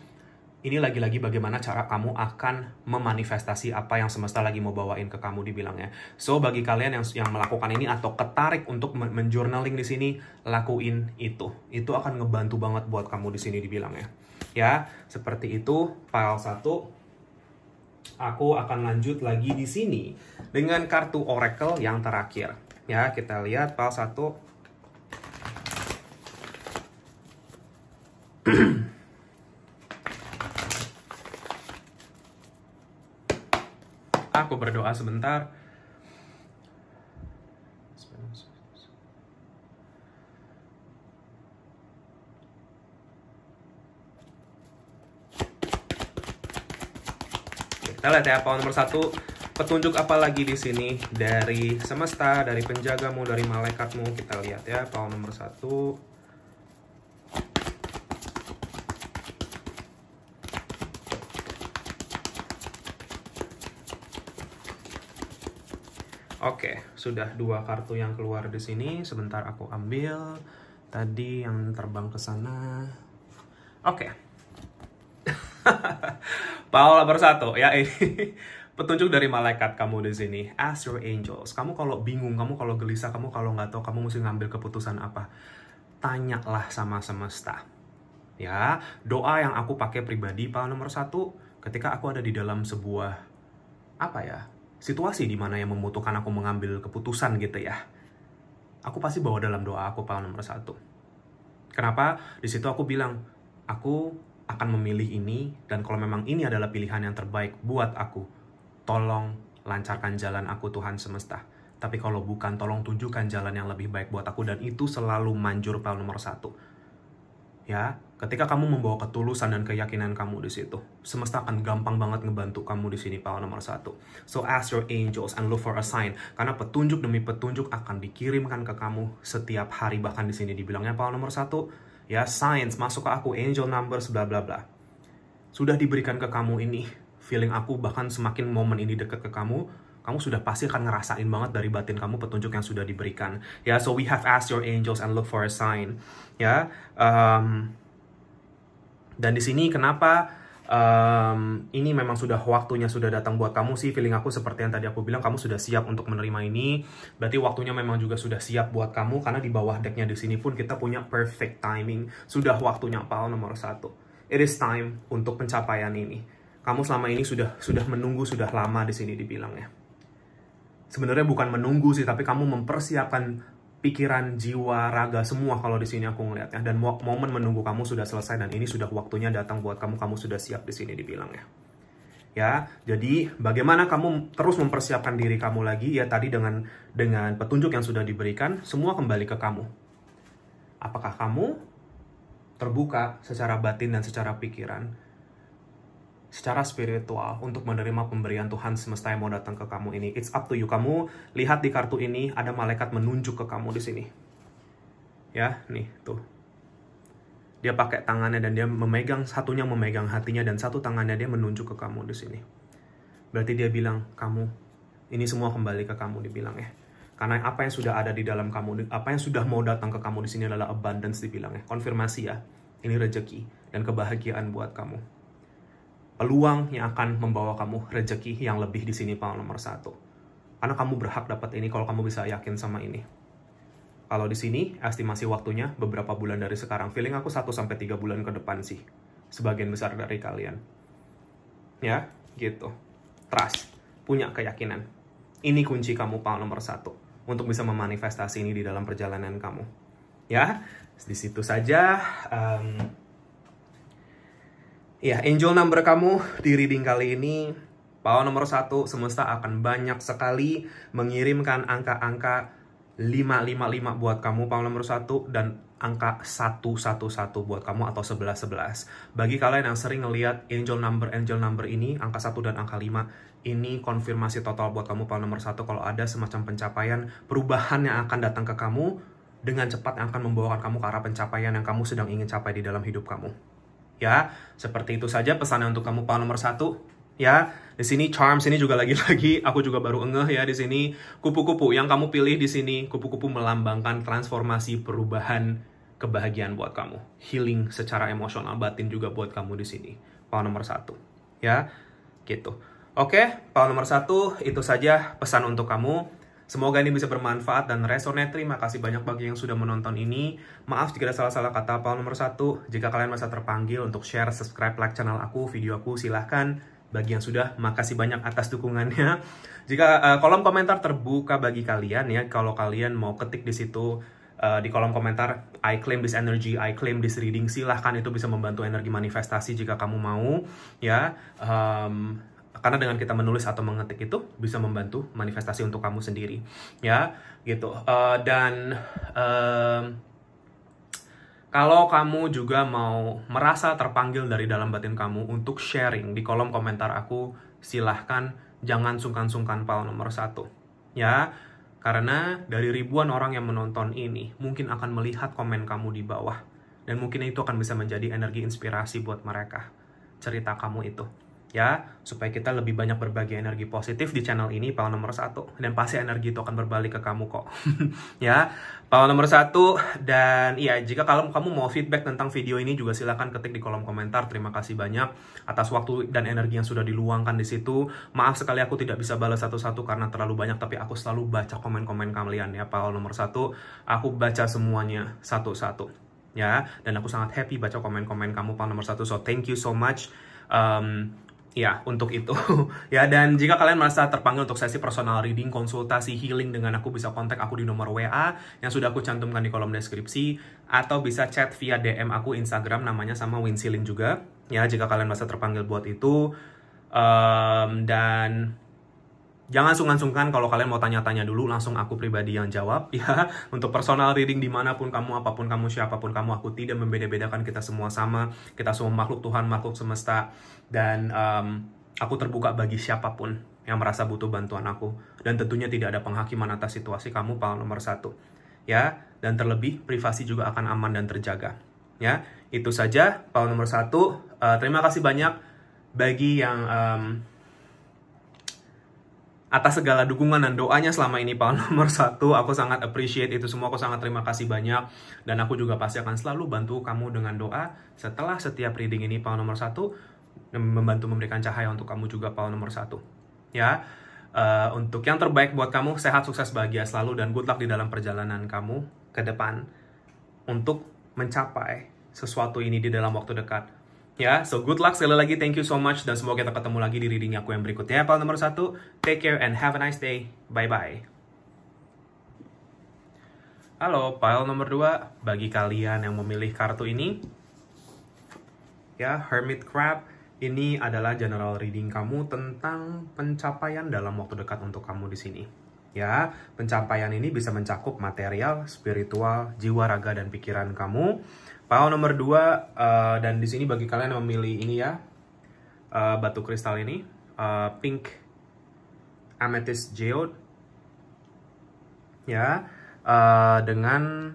ini lagi-lagi bagaimana cara kamu akan memanifestasi apa yang semesta lagi mau bawain ke kamu dibilangnya. So bagi kalian yang yang melakukan ini atau ketarik untuk menjurnaling di sini, lakuin itu. Itu akan ngebantu banget buat kamu di sini dibilangnya. Ya, seperti itu file 1 aku akan lanjut lagi di sini dengan kartu Oracle yang terakhir. Ya, kita lihat pal 1 Aku berdoa sebentar. Kita lihat ya pohon nomor satu petunjuk apa lagi di sini dari semesta, dari penjagamu, dari malaikatmu. Kita lihat ya pohon nomor satu. Oke, sudah dua kartu yang keluar di sini. Sebentar aku ambil tadi yang terbang ke sana. Oke. Paul bersatu ya ini petunjuk dari malaikat kamu di sini. Ask your angels. Kamu kalau bingung, kamu kalau gelisah, kamu kalau nggak tahu, kamu mesti ngambil keputusan apa. Tanyalah sama semesta. Ya, doa yang aku pakai pribadi, Pak nomor satu, ketika aku ada di dalam sebuah, apa ya, situasi di mana yang membutuhkan aku mengambil keputusan gitu ya. Aku pasti bawa dalam doa aku, Pak nomor satu. Kenapa? Di situ aku bilang, aku akan memilih ini dan kalau memang ini adalah pilihan yang terbaik buat aku, tolong lancarkan jalan aku Tuhan semesta. Tapi kalau bukan, tolong tunjukkan jalan yang lebih baik buat aku dan itu selalu manjur pel nomor satu. Ya, ketika kamu membawa ketulusan dan keyakinan kamu di situ, semesta akan gampang banget ngebantu kamu di sini pel nomor satu. So ask your angels and look for a sign, karena petunjuk demi petunjuk akan dikirimkan ke kamu setiap hari bahkan di sini dibilangnya pel nomor satu ya science masuk ke aku angel numbers bla bla bla sudah diberikan ke kamu ini feeling aku bahkan semakin momen ini dekat ke kamu kamu sudah pasti akan ngerasain banget dari batin kamu petunjuk yang sudah diberikan ya so we have asked your angels and look for a sign ya um, dan di sini kenapa um, ini memang sudah waktunya sudah datang buat kamu sih feeling aku seperti yang tadi aku bilang kamu sudah siap untuk menerima ini berarti waktunya memang juga sudah siap buat kamu karena di bawah decknya di sini pun kita punya perfect timing sudah waktunya pal nomor satu it is time untuk pencapaian ini kamu selama ini sudah sudah menunggu sudah lama di sini dibilang ya sebenarnya bukan menunggu sih tapi kamu mempersiapkan pikiran, jiwa, raga semua kalau di sini aku ngelihatnya dan momen menunggu kamu sudah selesai dan ini sudah waktunya datang buat kamu kamu sudah siap di sini dibilang ya. Ya, jadi bagaimana kamu terus mempersiapkan diri kamu lagi ya tadi dengan dengan petunjuk yang sudah diberikan semua kembali ke kamu. Apakah kamu terbuka secara batin dan secara pikiran secara spiritual untuk menerima pemberian Tuhan semesta yang mau datang ke kamu ini. It's up to you. Kamu lihat di kartu ini ada malaikat menunjuk ke kamu di sini. Ya, nih tuh. Dia pakai tangannya dan dia memegang satunya memegang hatinya dan satu tangannya dia menunjuk ke kamu di sini. Berarti dia bilang, "Kamu ini semua kembali ke kamu," dibilang ya. Karena apa yang sudah ada di dalam kamu, apa yang sudah mau datang ke kamu di sini adalah abundance dibilang ya. Konfirmasi ya. Ini rezeki dan kebahagiaan buat kamu peluang yang akan membawa kamu rezeki yang lebih di sini paling nomor satu. Karena kamu berhak dapat ini kalau kamu bisa yakin sama ini. Kalau di sini, estimasi waktunya beberapa bulan dari sekarang. Feeling aku 1 tiga bulan ke depan sih. Sebagian besar dari kalian. Ya, gitu. Trust. Punya keyakinan. Ini kunci kamu paling nomor satu. Untuk bisa memanifestasi ini di dalam perjalanan kamu. Ya, di situ saja. Um, Ya, angel number kamu di reading kali ini, power nomor satu, semesta akan banyak sekali mengirimkan angka-angka 555 buat kamu, power nomor satu, dan angka 111 buat kamu atau 1111. Bagi kalian yang sering ngelihat angel number angel number ini, angka 1 dan angka 5, ini konfirmasi total buat kamu power nomor satu kalau ada semacam pencapaian perubahan yang akan datang ke kamu dengan cepat yang akan membawakan kamu ke arah pencapaian yang kamu sedang ingin capai di dalam hidup kamu ya. Seperti itu saja pesannya untuk kamu pal nomor satu ya. Di sini charms ini juga lagi-lagi aku juga baru ngeh ya di sini kupu-kupu yang kamu pilih di sini kupu-kupu melambangkan transformasi perubahan kebahagiaan buat kamu, healing secara emosional batin juga buat kamu di sini. pal nomor satu, ya, gitu. Oke, pal nomor satu itu saja pesan untuk kamu. Semoga ini bisa bermanfaat dan resonate. Terima kasih banyak bagi yang sudah menonton ini. Maaf jika ada salah-salah kata apa nomor satu. Jika kalian merasa terpanggil untuk share, subscribe, like channel aku, video aku, silahkan. Bagi yang sudah, makasih banyak atas dukungannya. Jika uh, kolom komentar terbuka bagi kalian ya, kalau kalian mau ketik di situ uh, di kolom komentar I claim this energy, I claim this reading silahkan itu bisa membantu energi manifestasi jika kamu mau ya um, karena dengan kita menulis atau mengetik itu bisa membantu manifestasi untuk kamu sendiri ya gitu uh, dan uh, kalau kamu juga mau merasa terpanggil dari dalam batin kamu untuk sharing di kolom komentar aku silahkan jangan sungkan-sungkan pal nomor satu ya karena dari ribuan orang yang menonton ini mungkin akan melihat komen kamu di bawah dan mungkin itu akan bisa menjadi energi inspirasi buat mereka cerita kamu itu ya supaya kita lebih banyak berbagi energi positif di channel ini pawan nomor satu dan pasti energi itu akan berbalik ke kamu kok ya pawan nomor satu dan ya jika kalau kamu mau feedback tentang video ini juga silahkan ketik di kolom komentar terima kasih banyak atas waktu dan energi yang sudah diluangkan di situ maaf sekali aku tidak bisa balas satu-satu karena terlalu banyak tapi aku selalu baca komen-komen kalian ya pawan nomor satu aku baca semuanya satu-satu ya dan aku sangat happy baca komen-komen kamu pawan nomor satu so thank you so much um, Ya, untuk itu. ya, dan jika kalian merasa terpanggil untuk sesi personal reading, konsultasi, healing dengan aku bisa kontak aku di nomor WA yang sudah aku cantumkan di kolom deskripsi atau bisa chat via DM aku Instagram namanya sama Winsilin juga. Ya, jika kalian merasa terpanggil buat itu um, dan jangan sungkan-sungkan kalau kalian mau tanya-tanya dulu langsung aku pribadi yang jawab ya untuk personal reading dimanapun kamu apapun kamu siapapun kamu aku tidak membeda-bedakan kita semua sama kita semua makhluk Tuhan makhluk semesta dan um, aku terbuka bagi siapapun yang merasa butuh bantuan aku dan tentunya tidak ada penghakiman atas situasi kamu Paul nomor satu ya dan terlebih privasi juga akan aman dan terjaga ya itu saja Paul nomor satu uh, terima kasih banyak bagi yang um, atas segala dukungan dan doanya selama ini Paul nomor satu aku sangat appreciate itu semua aku sangat terima kasih banyak dan aku juga pasti akan selalu bantu kamu dengan doa setelah setiap reading ini Paul nomor satu membantu memberikan cahaya untuk kamu juga Paul nomor satu ya uh, untuk yang terbaik buat kamu sehat sukses bahagia selalu dan good luck di dalam perjalanan kamu ke depan untuk mencapai sesuatu ini di dalam waktu dekat ya so good luck sekali lagi thank you so much dan semoga kita ketemu lagi di reading aku yang berikutnya Paul nomor satu take care and have a nice day bye bye Halo, Paul nomor dua bagi kalian yang memilih kartu ini. Ya, Hermit Crab ini adalah general reading kamu tentang pencapaian dalam waktu dekat untuk kamu di sini. Ya, pencapaian ini bisa mencakup material, spiritual, jiwa, raga, dan pikiran kamu. Pau nomor 2, uh, eh, dan di sini bagi kalian yang memilih ini ya, uh, batu kristal ini, uh, pink amethyst geode, ya, uh, dengan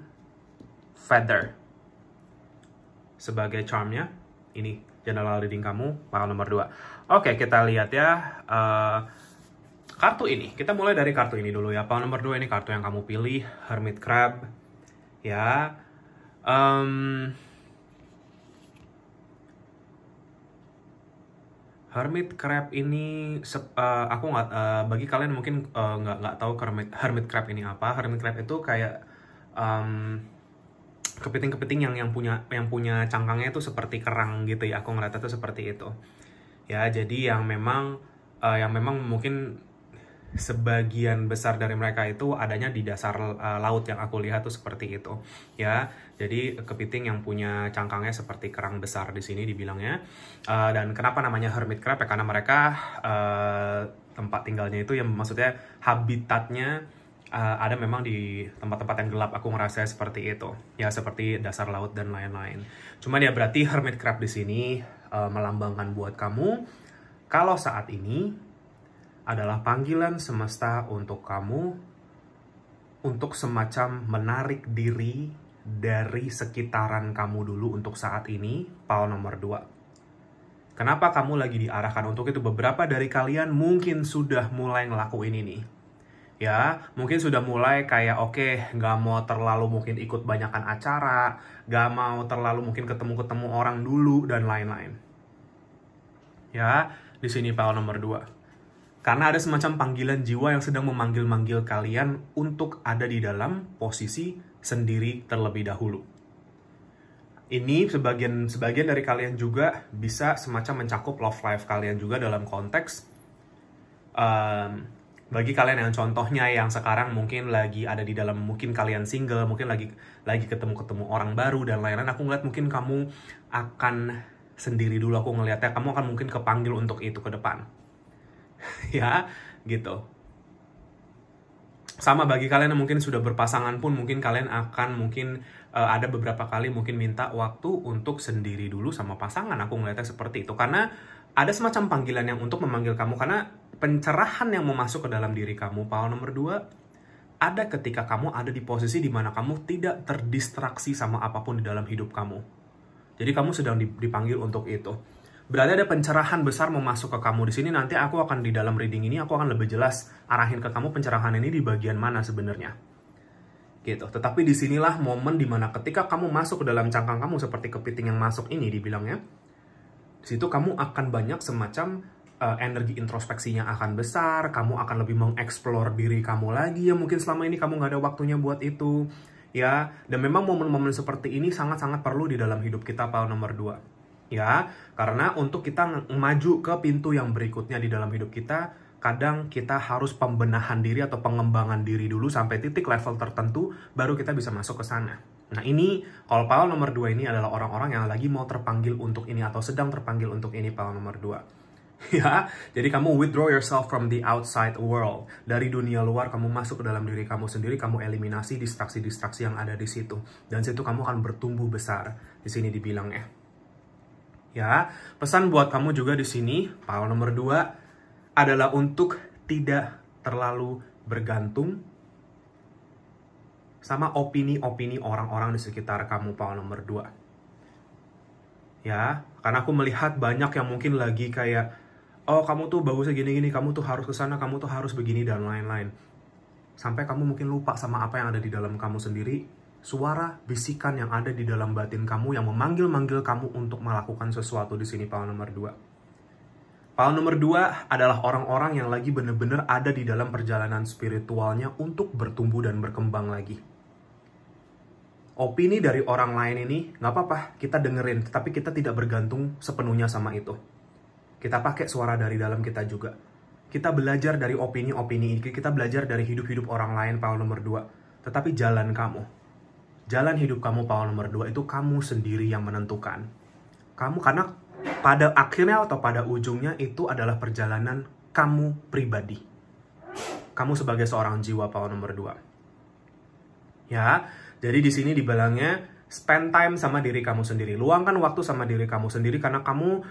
feather sebagai charmnya, ini general leading kamu pile nomor 2. Oke, kita lihat ya uh, kartu ini. Kita mulai dari kartu ini dulu ya. Pile nomor 2 ini kartu yang kamu pilih, Hermit Crab. Ya. Um, Hermit crab ini uh, aku nggak uh, bagi kalian mungkin nggak uh, nggak tahu hermit hermit crab ini apa. Hermit crab itu kayak um, kepiting-kepiting yang yang punya yang punya cangkangnya itu seperti kerang gitu ya aku ngeliatnya tuh seperti itu ya jadi yang memang uh, yang memang mungkin sebagian besar dari mereka itu adanya di dasar uh, laut yang aku lihat tuh seperti itu ya jadi kepiting yang punya cangkangnya seperti kerang besar di sini dibilangnya uh, dan kenapa namanya hermit crab ya karena mereka uh, tempat tinggalnya itu yang maksudnya habitatnya uh, ada memang di tempat-tempat yang gelap aku ngerasa seperti itu ya seperti dasar laut dan lain-lain cuman ya berarti hermit crab di sini uh, melambangkan buat kamu kalau saat ini adalah panggilan semesta untuk kamu untuk semacam menarik diri dari sekitaran kamu dulu untuk saat ini, pal nomor 2. Kenapa kamu lagi diarahkan untuk itu? Beberapa dari kalian mungkin sudah mulai ngelakuin ini ya mungkin sudah mulai kayak oke okay, nggak mau terlalu mungkin ikut banyakan acara nggak mau terlalu mungkin ketemu ketemu orang dulu dan lain-lain ya di sini file nomor 2 karena ada semacam panggilan jiwa yang sedang memanggil-manggil kalian untuk ada di dalam posisi sendiri terlebih dahulu ini sebagian sebagian dari kalian juga bisa semacam mencakup love life kalian juga dalam konteks um, bagi kalian yang contohnya yang sekarang mungkin lagi ada di dalam mungkin kalian single mungkin lagi lagi ketemu ketemu orang baru dan lain-lain aku ngeliat mungkin kamu akan sendiri dulu aku ngeliatnya kamu akan mungkin kepanggil untuk itu ke depan ya gitu sama bagi kalian yang mungkin sudah berpasangan pun mungkin kalian akan mungkin uh, ada beberapa kali mungkin minta waktu untuk sendiri dulu sama pasangan aku ngeliatnya seperti itu karena ada semacam panggilan yang untuk memanggil kamu karena pencerahan yang mau masuk ke dalam diri kamu. Paul nomor dua, ada ketika kamu ada di posisi di mana kamu tidak terdistraksi sama apapun di dalam hidup kamu. Jadi kamu sedang dipanggil untuk itu. Berarti ada pencerahan besar mau masuk ke kamu di sini. Nanti aku akan di dalam reading ini aku akan lebih jelas arahin ke kamu pencerahan ini di bagian mana sebenarnya. Gitu. Tetapi disinilah momen dimana ketika kamu masuk ke dalam cangkang kamu seperti kepiting yang masuk ini dibilangnya, di situ kamu akan banyak semacam uh, energi introspeksinya akan besar, kamu akan lebih mengeksplor diri kamu lagi yang mungkin selama ini kamu nggak ada waktunya buat itu, ya. Dan memang momen-momen seperti ini sangat-sangat perlu di dalam hidup kita, pal nomor dua, ya. Karena untuk kita maju ke pintu yang berikutnya di dalam hidup kita, kadang kita harus pembenahan diri atau pengembangan diri dulu sampai titik level tertentu, baru kita bisa masuk ke sana. Nah ini, kalau pal nomor dua ini adalah orang-orang yang lagi mau terpanggil untuk ini atau sedang terpanggil untuk ini pal nomor dua ya. Jadi kamu withdraw yourself from the outside world. Dari dunia luar kamu masuk ke dalam diri kamu sendiri, kamu eliminasi distraksi-distraksi yang ada di situ. Dan situ kamu akan bertumbuh besar. Di sini dibilang ya. Ya, pesan buat kamu juga di sini, pal nomor dua adalah untuk tidak terlalu bergantung sama opini-opini orang-orang di sekitar kamu, pal nomor dua Ya, karena aku melihat banyak yang mungkin lagi kayak oh kamu tuh bagusnya gini-gini, kamu tuh harus kesana, kamu tuh harus begini dan lain-lain. Sampai kamu mungkin lupa sama apa yang ada di dalam kamu sendiri, suara bisikan yang ada di dalam batin kamu yang memanggil-manggil kamu untuk melakukan sesuatu di sini pal nomor dua Pal nomor dua adalah orang-orang yang lagi bener-bener ada di dalam perjalanan spiritualnya untuk bertumbuh dan berkembang lagi. Opini dari orang lain ini nggak apa-apa, kita dengerin, tapi kita tidak bergantung sepenuhnya sama itu kita pakai suara dari dalam kita juga. Kita belajar dari opini-opini ini, kita belajar dari hidup-hidup orang lain, Paul nomor 2. Tetapi jalan kamu, jalan hidup kamu, Paul nomor 2, itu kamu sendiri yang menentukan. Kamu karena pada akhirnya atau pada ujungnya itu adalah perjalanan kamu pribadi. Kamu sebagai seorang jiwa, Paul nomor 2. Ya, jadi di sini dibilangnya spend time sama diri kamu sendiri. Luangkan waktu sama diri kamu sendiri karena kamu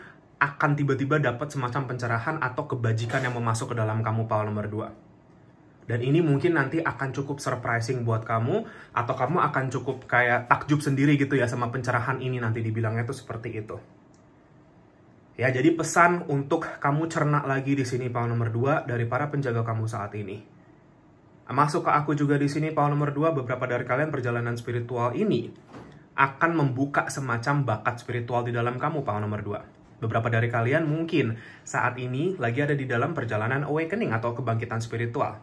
akan tiba-tiba dapat semacam pencerahan atau kebajikan yang memasuk ke dalam kamu Paul nomor 2. Dan ini mungkin nanti akan cukup surprising buat kamu atau kamu akan cukup kayak takjub sendiri gitu ya sama pencerahan ini nanti dibilangnya itu seperti itu. Ya, jadi pesan untuk kamu cerna lagi di sini Paul nomor 2 dari para penjaga kamu saat ini. Masuk ke aku juga di sini Paul nomor 2 beberapa dari kalian perjalanan spiritual ini akan membuka semacam bakat spiritual di dalam kamu Paul nomor 2. Beberapa dari kalian mungkin saat ini lagi ada di dalam perjalanan awakening atau kebangkitan spiritual.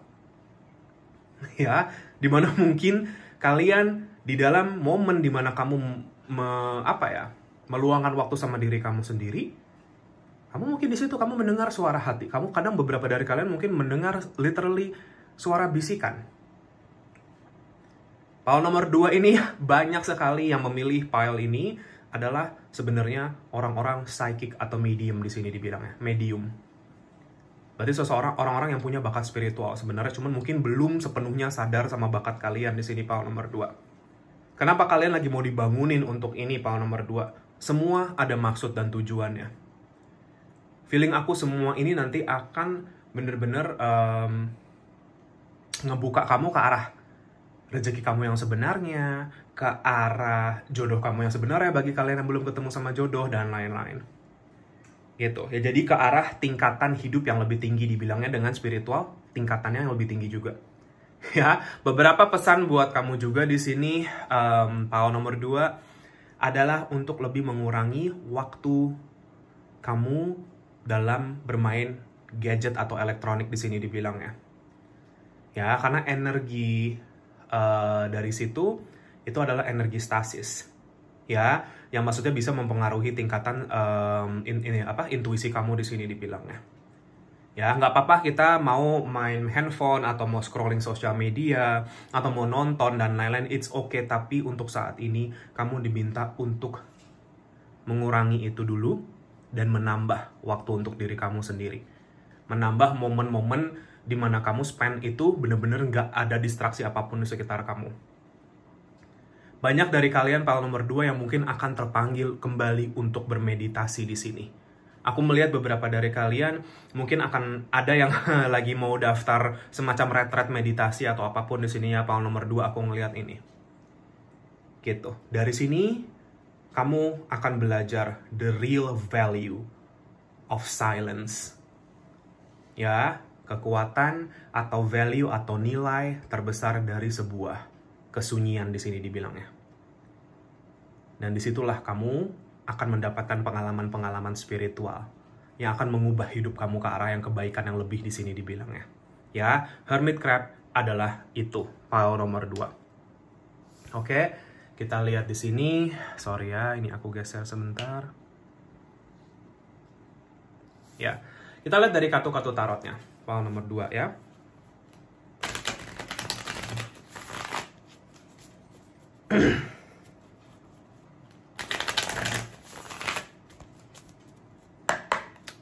Ya, dimana mungkin kalian di dalam momen dimana kamu me, apa ya meluangkan waktu sama diri kamu sendiri, kamu mungkin di situ kamu mendengar suara hati. Kamu kadang beberapa dari kalian mungkin mendengar literally suara bisikan. Pile nomor dua ini banyak sekali yang memilih pile ini adalah sebenarnya orang-orang psychic atau medium di sini dibilangnya, medium. Berarti seseorang orang-orang yang punya bakat spiritual sebenarnya cuman mungkin belum sepenuhnya sadar sama bakat kalian di sini pau nomor 2. Kenapa kalian lagi mau dibangunin untuk ini pau nomor 2? Semua ada maksud dan tujuannya. Feeling aku semua ini nanti akan bener-bener um, ngebuka kamu ke arah rezeki kamu yang sebenarnya, ke arah jodoh kamu yang sebenarnya bagi kalian yang belum ketemu sama jodoh dan lain-lain. Gitu. Ya jadi ke arah tingkatan hidup yang lebih tinggi dibilangnya dengan spiritual, tingkatannya yang lebih tinggi juga. Ya, beberapa pesan buat kamu juga di sini um, pao nomor 2 adalah untuk lebih mengurangi waktu kamu dalam bermain gadget atau elektronik di sini dibilangnya. Ya, karena energi uh, dari situ itu adalah energi stasis ya yang maksudnya bisa mempengaruhi tingkatan um, in, ini apa intuisi kamu di sini dibilangnya ya nggak apa-apa kita mau main handphone atau mau scrolling sosial media atau mau nonton dan lain-lain it's okay tapi untuk saat ini kamu diminta untuk mengurangi itu dulu dan menambah waktu untuk diri kamu sendiri menambah momen-momen di mana kamu spend itu bener-bener nggak ada distraksi apapun di sekitar kamu banyak dari kalian para nomor dua yang mungkin akan terpanggil kembali untuk bermeditasi di sini. Aku melihat beberapa dari kalian mungkin akan ada yang lagi mau daftar semacam retret meditasi atau apapun di sini ya pal nomor dua aku melihat ini. Gitu. Dari sini kamu akan belajar the real value of silence. Ya, kekuatan atau value atau nilai terbesar dari sebuah kesunyian di sini dibilangnya. Dan disitulah kamu akan mendapatkan pengalaman-pengalaman spiritual yang akan mengubah hidup kamu ke arah yang kebaikan yang lebih di sini dibilangnya. Ya, hermit crab adalah itu, file nomor 2. Oke, kita lihat di sini. Sorry ya, ini aku geser sebentar. Ya, kita lihat dari kartu-kartu tarotnya, pal nomor 2 ya. Aku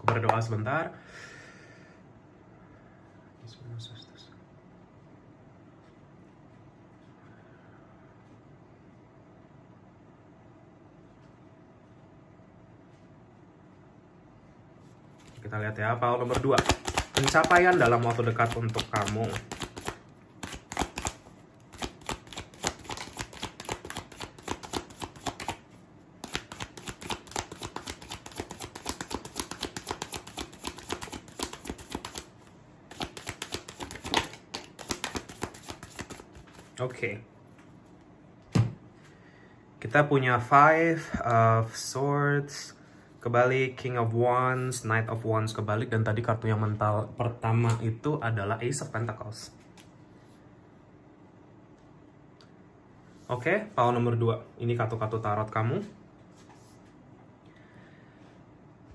berdoa sebentar. Kita lihat ya, file nomor 2. Pencapaian dalam waktu dekat untuk kamu. Oke, Kita punya Five of Swords, kebalik King of Wands, Knight of Wands kebalik dan tadi kartu yang mental pertama itu adalah Ace of Pentacles. Oke, okay, pau nomor 2. Ini kartu-kartu tarot kamu.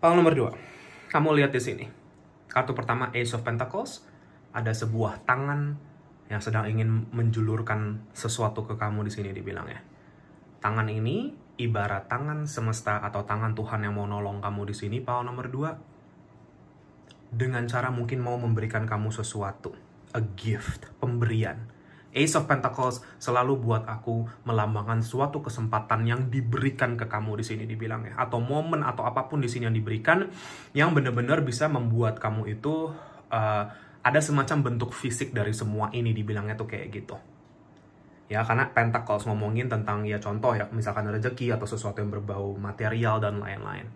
Pau nomor 2. Kamu lihat di sini. Kartu pertama Ace of Pentacles, ada sebuah tangan yang sedang ingin menjulurkan sesuatu ke kamu di sini dibilang ya. Tangan ini ibarat tangan semesta atau tangan Tuhan yang mau nolong kamu di sini, Paul nomor dua Dengan cara mungkin mau memberikan kamu sesuatu, a gift, pemberian. Ace of Pentacles selalu buat aku melambangkan suatu kesempatan yang diberikan ke kamu di sini dibilang ya atau momen atau apapun di sini yang diberikan yang benar-benar bisa membuat kamu itu uh, ada semacam bentuk fisik dari semua ini dibilangnya tuh kayak gitu ya karena pentacles ngomongin tentang ya contoh ya misalkan rezeki atau sesuatu yang berbau material dan lain-lain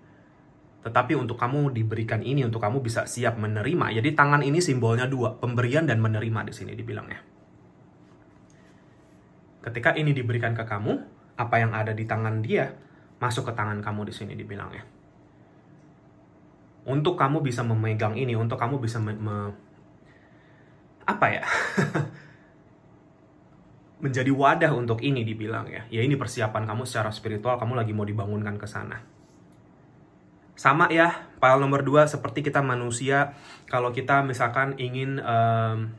tetapi untuk kamu diberikan ini untuk kamu bisa siap menerima jadi ya, tangan ini simbolnya dua pemberian dan menerima di sini dibilangnya ketika ini diberikan ke kamu apa yang ada di tangan dia masuk ke tangan kamu di sini dibilangnya untuk kamu bisa memegang ini untuk kamu bisa me me apa ya? menjadi wadah untuk ini dibilang ya. Ya ini persiapan kamu secara spiritual, kamu lagi mau dibangunkan ke sana. Sama ya, file nomor dua seperti kita manusia, kalau kita misalkan ingin um,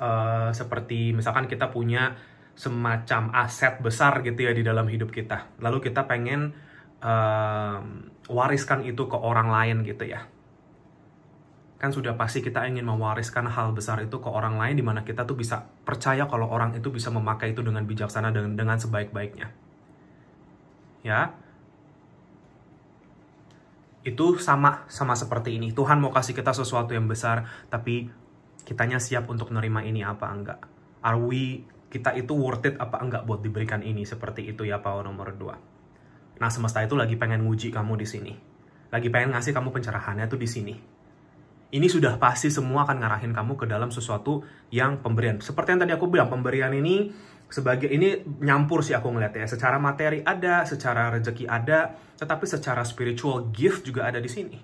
uh, seperti misalkan kita punya semacam aset besar gitu ya di dalam hidup kita, lalu kita pengen um, wariskan itu ke orang lain gitu ya kan sudah pasti kita ingin mewariskan hal besar itu ke orang lain dimana kita tuh bisa percaya kalau orang itu bisa memakai itu dengan bijaksana dengan dengan sebaik-baiknya. Ya. Itu sama sama seperti ini. Tuhan mau kasih kita sesuatu yang besar tapi kitanya siap untuk nerima ini apa enggak. Are we kita itu worth it apa enggak buat diberikan ini seperti itu ya pak nomor 2. Nah, semesta itu lagi pengen nguji kamu di sini. Lagi pengen ngasih kamu pencerahannya tuh di sini ini sudah pasti semua akan ngarahin kamu ke dalam sesuatu yang pemberian. Seperti yang tadi aku bilang, pemberian ini sebagai ini nyampur sih aku ya. Secara materi ada, secara rezeki ada, tetapi secara spiritual gift juga ada di sini.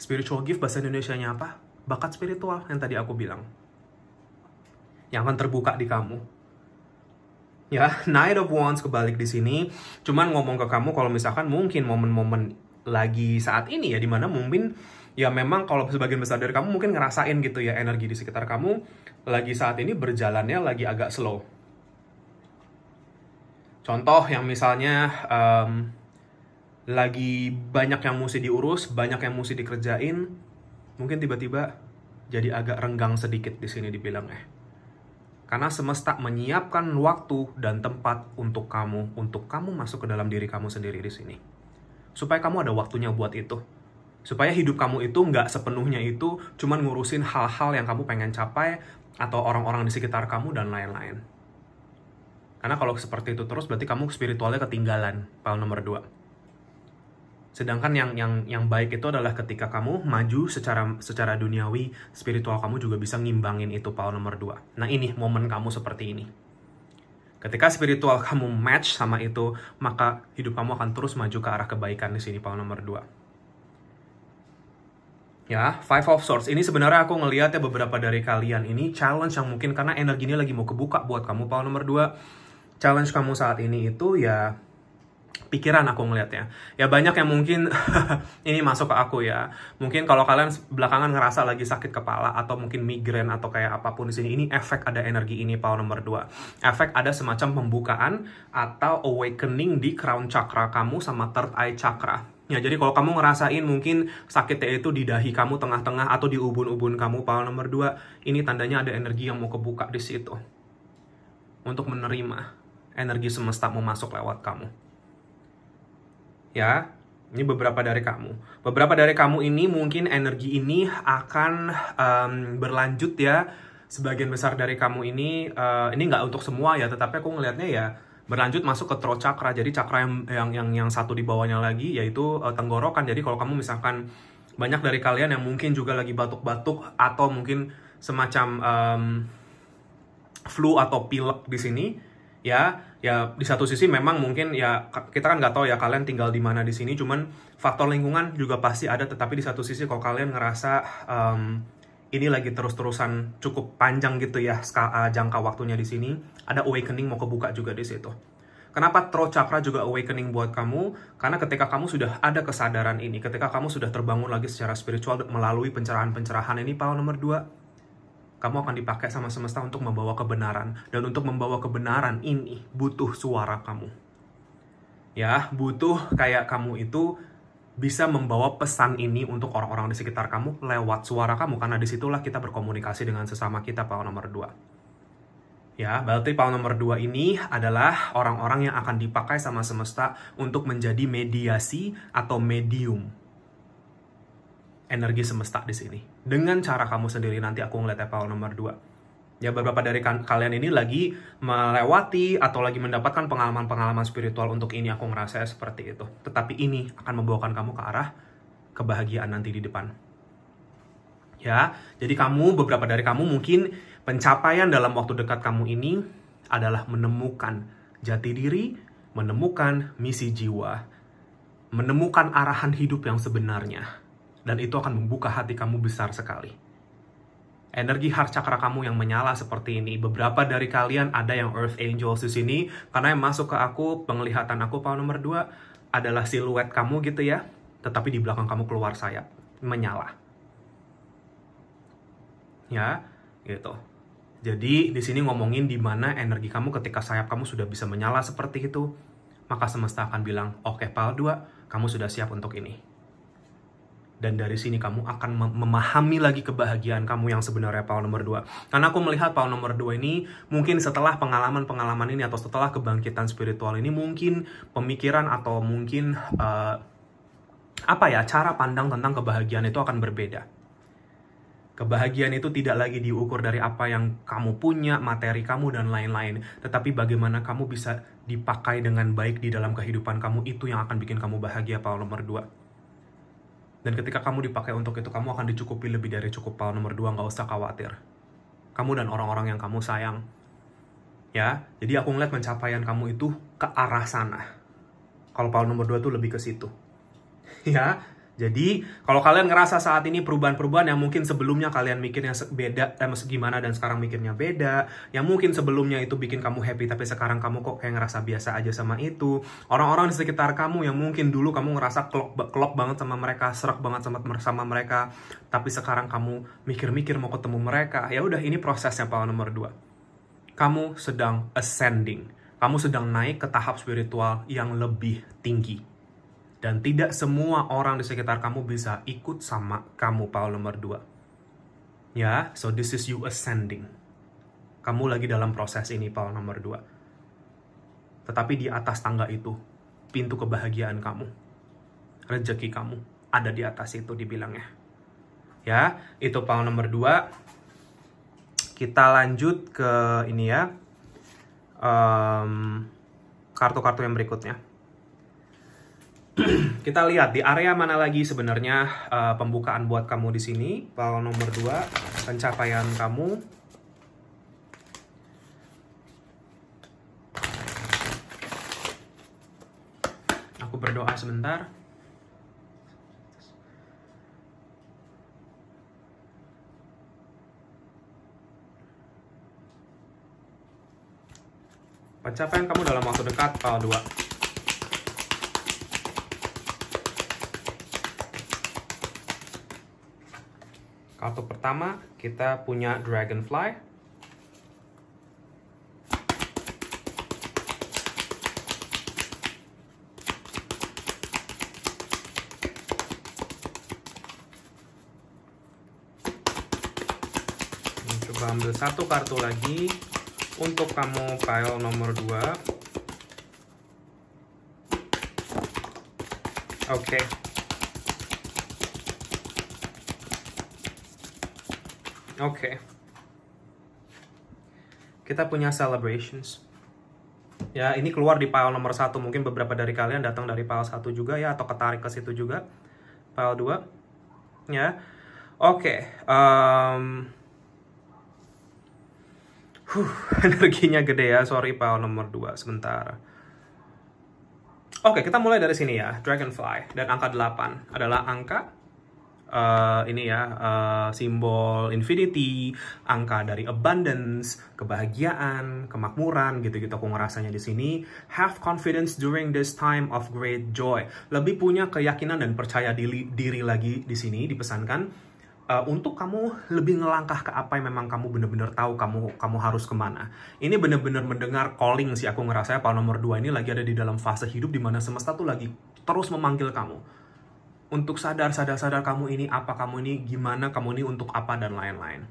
Spiritual gift bahasa Indonesia-nya apa? Bakat spiritual yang tadi aku bilang. Yang akan terbuka di kamu ya Knight of Wands kebalik di sini cuman ngomong ke kamu kalau misalkan mungkin momen-momen lagi saat ini ya dimana mungkin ya memang kalau sebagian besar dari kamu mungkin ngerasain gitu ya energi di sekitar kamu lagi saat ini berjalannya lagi agak slow. Contoh yang misalnya um, lagi banyak yang mesti diurus, banyak yang mesti dikerjain, mungkin tiba-tiba jadi agak renggang sedikit di sini dibilang eh. Karena semesta menyiapkan waktu dan tempat untuk kamu, untuk kamu masuk ke dalam diri kamu sendiri di sini. Supaya kamu ada waktunya buat itu supaya hidup kamu itu nggak sepenuhnya itu cuman ngurusin hal-hal yang kamu pengen capai atau orang-orang di sekitar kamu dan lain-lain. Karena kalau seperti itu terus berarti kamu spiritualnya ketinggalan, pal nomor dua. Sedangkan yang yang yang baik itu adalah ketika kamu maju secara secara duniawi, spiritual kamu juga bisa ngimbangin itu pal nomor dua. Nah, ini momen kamu seperti ini. Ketika spiritual kamu match sama itu, maka hidup kamu akan terus maju ke arah kebaikan di sini pal nomor dua ya five of swords ini sebenarnya aku ngelihat ya beberapa dari kalian ini challenge yang mungkin karena energi ini lagi mau kebuka buat kamu Paul nomor 2 challenge kamu saat ini itu ya pikiran aku ngelihatnya ya banyak yang mungkin ini masuk ke aku ya mungkin kalau kalian belakangan ngerasa lagi sakit kepala atau mungkin migrain atau kayak apapun di sini ini efek ada energi ini Paul nomor 2 efek ada semacam pembukaan atau awakening di crown chakra kamu sama third eye chakra Ya, jadi kalau kamu ngerasain mungkin sakitnya itu di dahi kamu tengah-tengah atau di ubun-ubun kamu, pal nomor dua ini tandanya ada energi yang mau kebuka di situ. Untuk menerima energi semesta mau masuk lewat kamu. Ya, ini beberapa dari kamu. Beberapa dari kamu ini mungkin energi ini akan um, berlanjut ya. Sebagian besar dari kamu ini, uh, ini nggak untuk semua ya, tetapi aku ngelihatnya ya, berlanjut masuk ke throat chakra jadi cakra yang yang yang, yang satu di bawahnya lagi yaitu uh, tenggorokan jadi kalau kamu misalkan banyak dari kalian yang mungkin juga lagi batuk-batuk atau mungkin semacam um, flu atau pilek di sini ya ya di satu sisi memang mungkin ya kita kan nggak tahu ya kalian tinggal di mana di sini cuman faktor lingkungan juga pasti ada tetapi di satu sisi kalau kalian ngerasa um, ini lagi terus-terusan cukup panjang gitu ya eh, jangka waktunya di sini. Ada awakening mau kebuka juga di situ. Kenapa Tro Chakra juga awakening buat kamu? Karena ketika kamu sudah ada kesadaran ini, ketika kamu sudah terbangun lagi secara spiritual melalui pencerahan-pencerahan ini, pal nomor dua, kamu akan dipakai sama semesta untuk membawa kebenaran. Dan untuk membawa kebenaran ini, butuh suara kamu. Ya, butuh kayak kamu itu bisa membawa pesan ini untuk orang-orang di sekitar kamu lewat suara kamu karena disitulah kita berkomunikasi dengan sesama kita Pak nomor dua Ya, berarti paul nomor dua ini adalah orang-orang yang akan dipakai sama semesta untuk menjadi mediasi atau medium energi semesta di sini. Dengan cara kamu sendiri nanti aku ngeliat paul nomor dua ya beberapa dari kan-, kalian ini lagi melewati atau lagi mendapatkan pengalaman-pengalaman spiritual untuk ini aku ngerasa seperti itu tetapi ini akan membawakan kamu ke arah kebahagiaan nanti di depan ya jadi kamu beberapa dari kamu mungkin pencapaian dalam waktu dekat kamu ini adalah menemukan jati diri menemukan misi jiwa menemukan arahan hidup yang sebenarnya dan itu akan membuka hati kamu besar sekali energi heart chakra kamu yang menyala seperti ini. Beberapa dari kalian ada yang earth angels di sini karena yang masuk ke aku penglihatan aku power nomor 2 adalah siluet kamu gitu ya. Tetapi di belakang kamu keluar sayap menyala. Ya, gitu. Jadi di sini ngomongin di mana energi kamu ketika sayap kamu sudah bisa menyala seperti itu, maka semesta akan bilang, "Oke, okay, pal 2, kamu sudah siap untuk ini." dan dari sini kamu akan memahami lagi kebahagiaan kamu yang sebenarnya Paul nomor 2. Karena aku melihat Paul nomor 2 ini mungkin setelah pengalaman-pengalaman ini atau setelah kebangkitan spiritual ini mungkin pemikiran atau mungkin uh, apa ya cara pandang tentang kebahagiaan itu akan berbeda. Kebahagiaan itu tidak lagi diukur dari apa yang kamu punya, materi kamu, dan lain-lain. Tetapi bagaimana kamu bisa dipakai dengan baik di dalam kehidupan kamu itu yang akan bikin kamu bahagia, Paul nomor 2. Dan ketika kamu dipakai untuk itu, kamu akan dicukupi lebih dari cukup. pal nomor dua, nggak usah khawatir. Kamu dan orang-orang yang kamu sayang. Ya, jadi aku ngeliat pencapaian kamu itu ke arah sana. Kalau pal nomor dua tuh lebih ke situ. ya, jadi, kalau kalian ngerasa saat ini perubahan-perubahan yang mungkin sebelumnya kalian mikirnya beda, eh, gimana dan sekarang mikirnya beda, yang mungkin sebelumnya itu bikin kamu happy tapi sekarang kamu kok kayak ngerasa biasa aja sama itu, orang-orang di sekitar kamu yang mungkin dulu kamu ngerasa klop, klop banget sama mereka, serak banget sama, sama mereka, tapi sekarang kamu mikir-mikir mau ketemu mereka, ya udah ini prosesnya power nomor dua. Kamu sedang ascending, kamu sedang naik ke tahap spiritual yang lebih tinggi. Dan tidak semua orang di sekitar kamu bisa ikut sama kamu, Paul nomor 2. Ya, so this is you ascending. Kamu lagi dalam proses ini, Paul nomor 2. Tetapi di atas tangga itu, pintu kebahagiaan kamu, rezeki kamu, ada di atas itu dibilangnya. Ya, itu Paul nomor 2. Kita lanjut ke ini ya. Um, kartu-kartu yang berikutnya. kita lihat di area mana lagi sebenarnya uh, pembukaan buat kamu di sini. Pal nomor 2, pencapaian kamu. Aku berdoa sebentar. Pencapaian kamu dalam waktu dekat, pal 2. kartu pertama kita punya dragonfly. coba ambil satu kartu lagi untuk kamu file nomor 2. Oke, okay, Oke. Okay. Kita punya celebrations. Ya, ini keluar di pile nomor satu. Mungkin beberapa dari kalian datang dari pile satu juga ya, atau ketarik ke situ juga. Pile 2. Ya. Oke. Okay. Um, huh, energinya gede ya. Sorry, pile nomor 2. Sebentar. Oke, okay, kita mulai dari sini ya. Dragonfly. Dan angka 8 adalah angka uh, ini ya uh, simbol infinity, angka dari abundance, kebahagiaan, kemakmuran gitu-gitu aku ngerasanya di sini. Have confidence during this time of great joy. Lebih punya keyakinan dan percaya diri, diri lagi di sini dipesankan uh, untuk kamu lebih ngelangkah ke apa yang memang kamu bener-bener tahu kamu kamu harus kemana. Ini bener-bener mendengar calling sih aku ngerasa ya, pak nomor dua ini lagi ada di dalam fase hidup di mana semesta tuh lagi terus memanggil kamu untuk sadar sadar sadar kamu ini apa kamu ini gimana kamu ini untuk apa dan lain-lain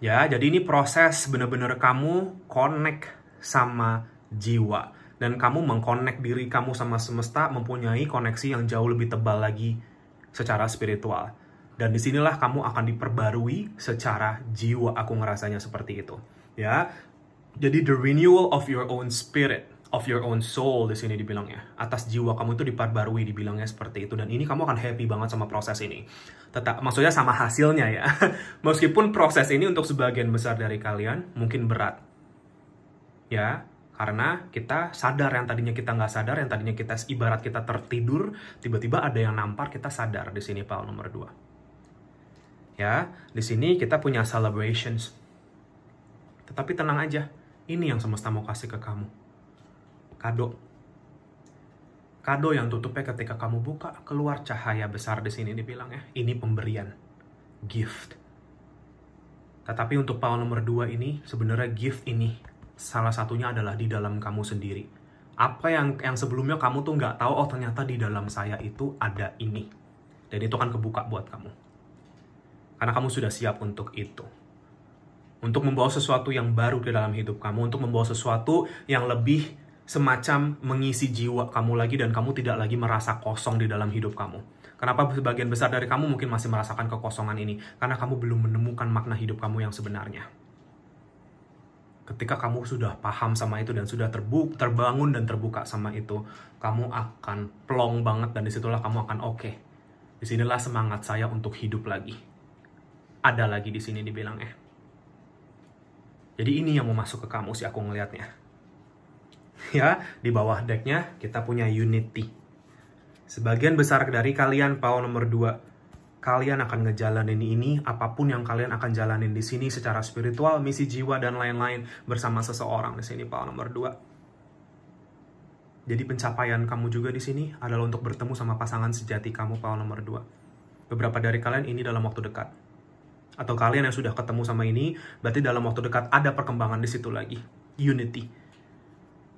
ya jadi ini proses benar-benar kamu connect sama jiwa dan kamu mengkonek diri kamu sama semesta mempunyai koneksi yang jauh lebih tebal lagi secara spiritual dan disinilah kamu akan diperbarui secara jiwa aku ngerasanya seperti itu ya jadi the renewal of your own spirit of your own soul di sini dibilangnya. Atas jiwa kamu itu diperbarui dibilangnya seperti itu dan ini kamu akan happy banget sama proses ini. Tetap maksudnya sama hasilnya ya. Meskipun proses ini untuk sebagian besar dari kalian mungkin berat. Ya, karena kita sadar yang tadinya kita nggak sadar, yang tadinya kita ibarat kita tertidur, tiba-tiba ada yang nampar kita sadar di sini Paul nomor 2. Ya, di sini kita punya celebrations. Tetapi tenang aja, ini yang semesta mau kasih ke kamu kado. Kado yang tutupnya ketika kamu buka, keluar cahaya besar di sini dibilang ya, ini pemberian, gift. Tetapi untuk Paul nomor dua ini, sebenarnya gift ini salah satunya adalah di dalam kamu sendiri. Apa yang yang sebelumnya kamu tuh nggak tahu, oh ternyata di dalam saya itu ada ini. Dan itu kan kebuka buat kamu. Karena kamu sudah siap untuk itu untuk membawa sesuatu yang baru ke dalam hidup kamu, untuk membawa sesuatu yang lebih semacam mengisi jiwa kamu lagi dan kamu tidak lagi merasa kosong di dalam hidup kamu. Kenapa sebagian besar dari kamu mungkin masih merasakan kekosongan ini? Karena kamu belum menemukan makna hidup kamu yang sebenarnya. Ketika kamu sudah paham sama itu dan sudah terbuk, terbangun dan terbuka sama itu, kamu akan plong banget dan disitulah kamu akan oke. Okay. Disinilah semangat saya untuk hidup lagi. Ada lagi di sini dibilang eh. Jadi ini yang mau masuk ke kamu sih aku ngelihatnya ya di bawah decknya kita punya unity sebagian besar dari kalian PAO nomor 2 kalian akan ngejalanin ini apapun yang kalian akan jalanin di sini secara spiritual misi jiwa dan lain-lain bersama seseorang di sini PAO nomor 2 jadi pencapaian kamu juga di sini adalah untuk bertemu sama pasangan sejati kamu PAO nomor 2 beberapa dari kalian ini dalam waktu dekat atau kalian yang sudah ketemu sama ini berarti dalam waktu dekat ada perkembangan di situ lagi unity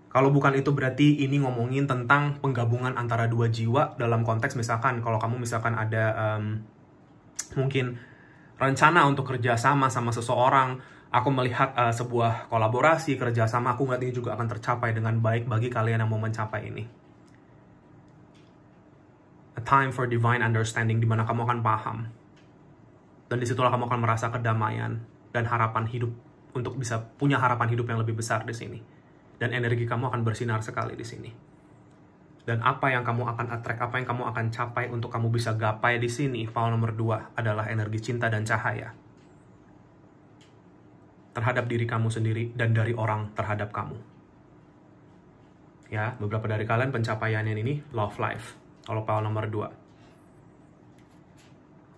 kalau bukan itu berarti ini ngomongin tentang penggabungan antara dua jiwa dalam konteks misalkan kalau kamu misalkan ada um, mungkin rencana untuk kerjasama sama seseorang, aku melihat uh, sebuah kolaborasi kerjasama aku nggak ini juga akan tercapai dengan baik bagi kalian yang mau mencapai ini. A time for divine understanding di mana kamu akan paham dan disitulah kamu akan merasa kedamaian dan harapan hidup untuk bisa punya harapan hidup yang lebih besar di sini dan energi kamu akan bersinar sekali di sini. Dan apa yang kamu akan attract, apa yang kamu akan capai untuk kamu bisa gapai di sini, File nomor dua adalah energi cinta dan cahaya. Terhadap diri kamu sendiri dan dari orang terhadap kamu. Ya, beberapa dari kalian pencapaiannya ini love life, kalau file nomor dua.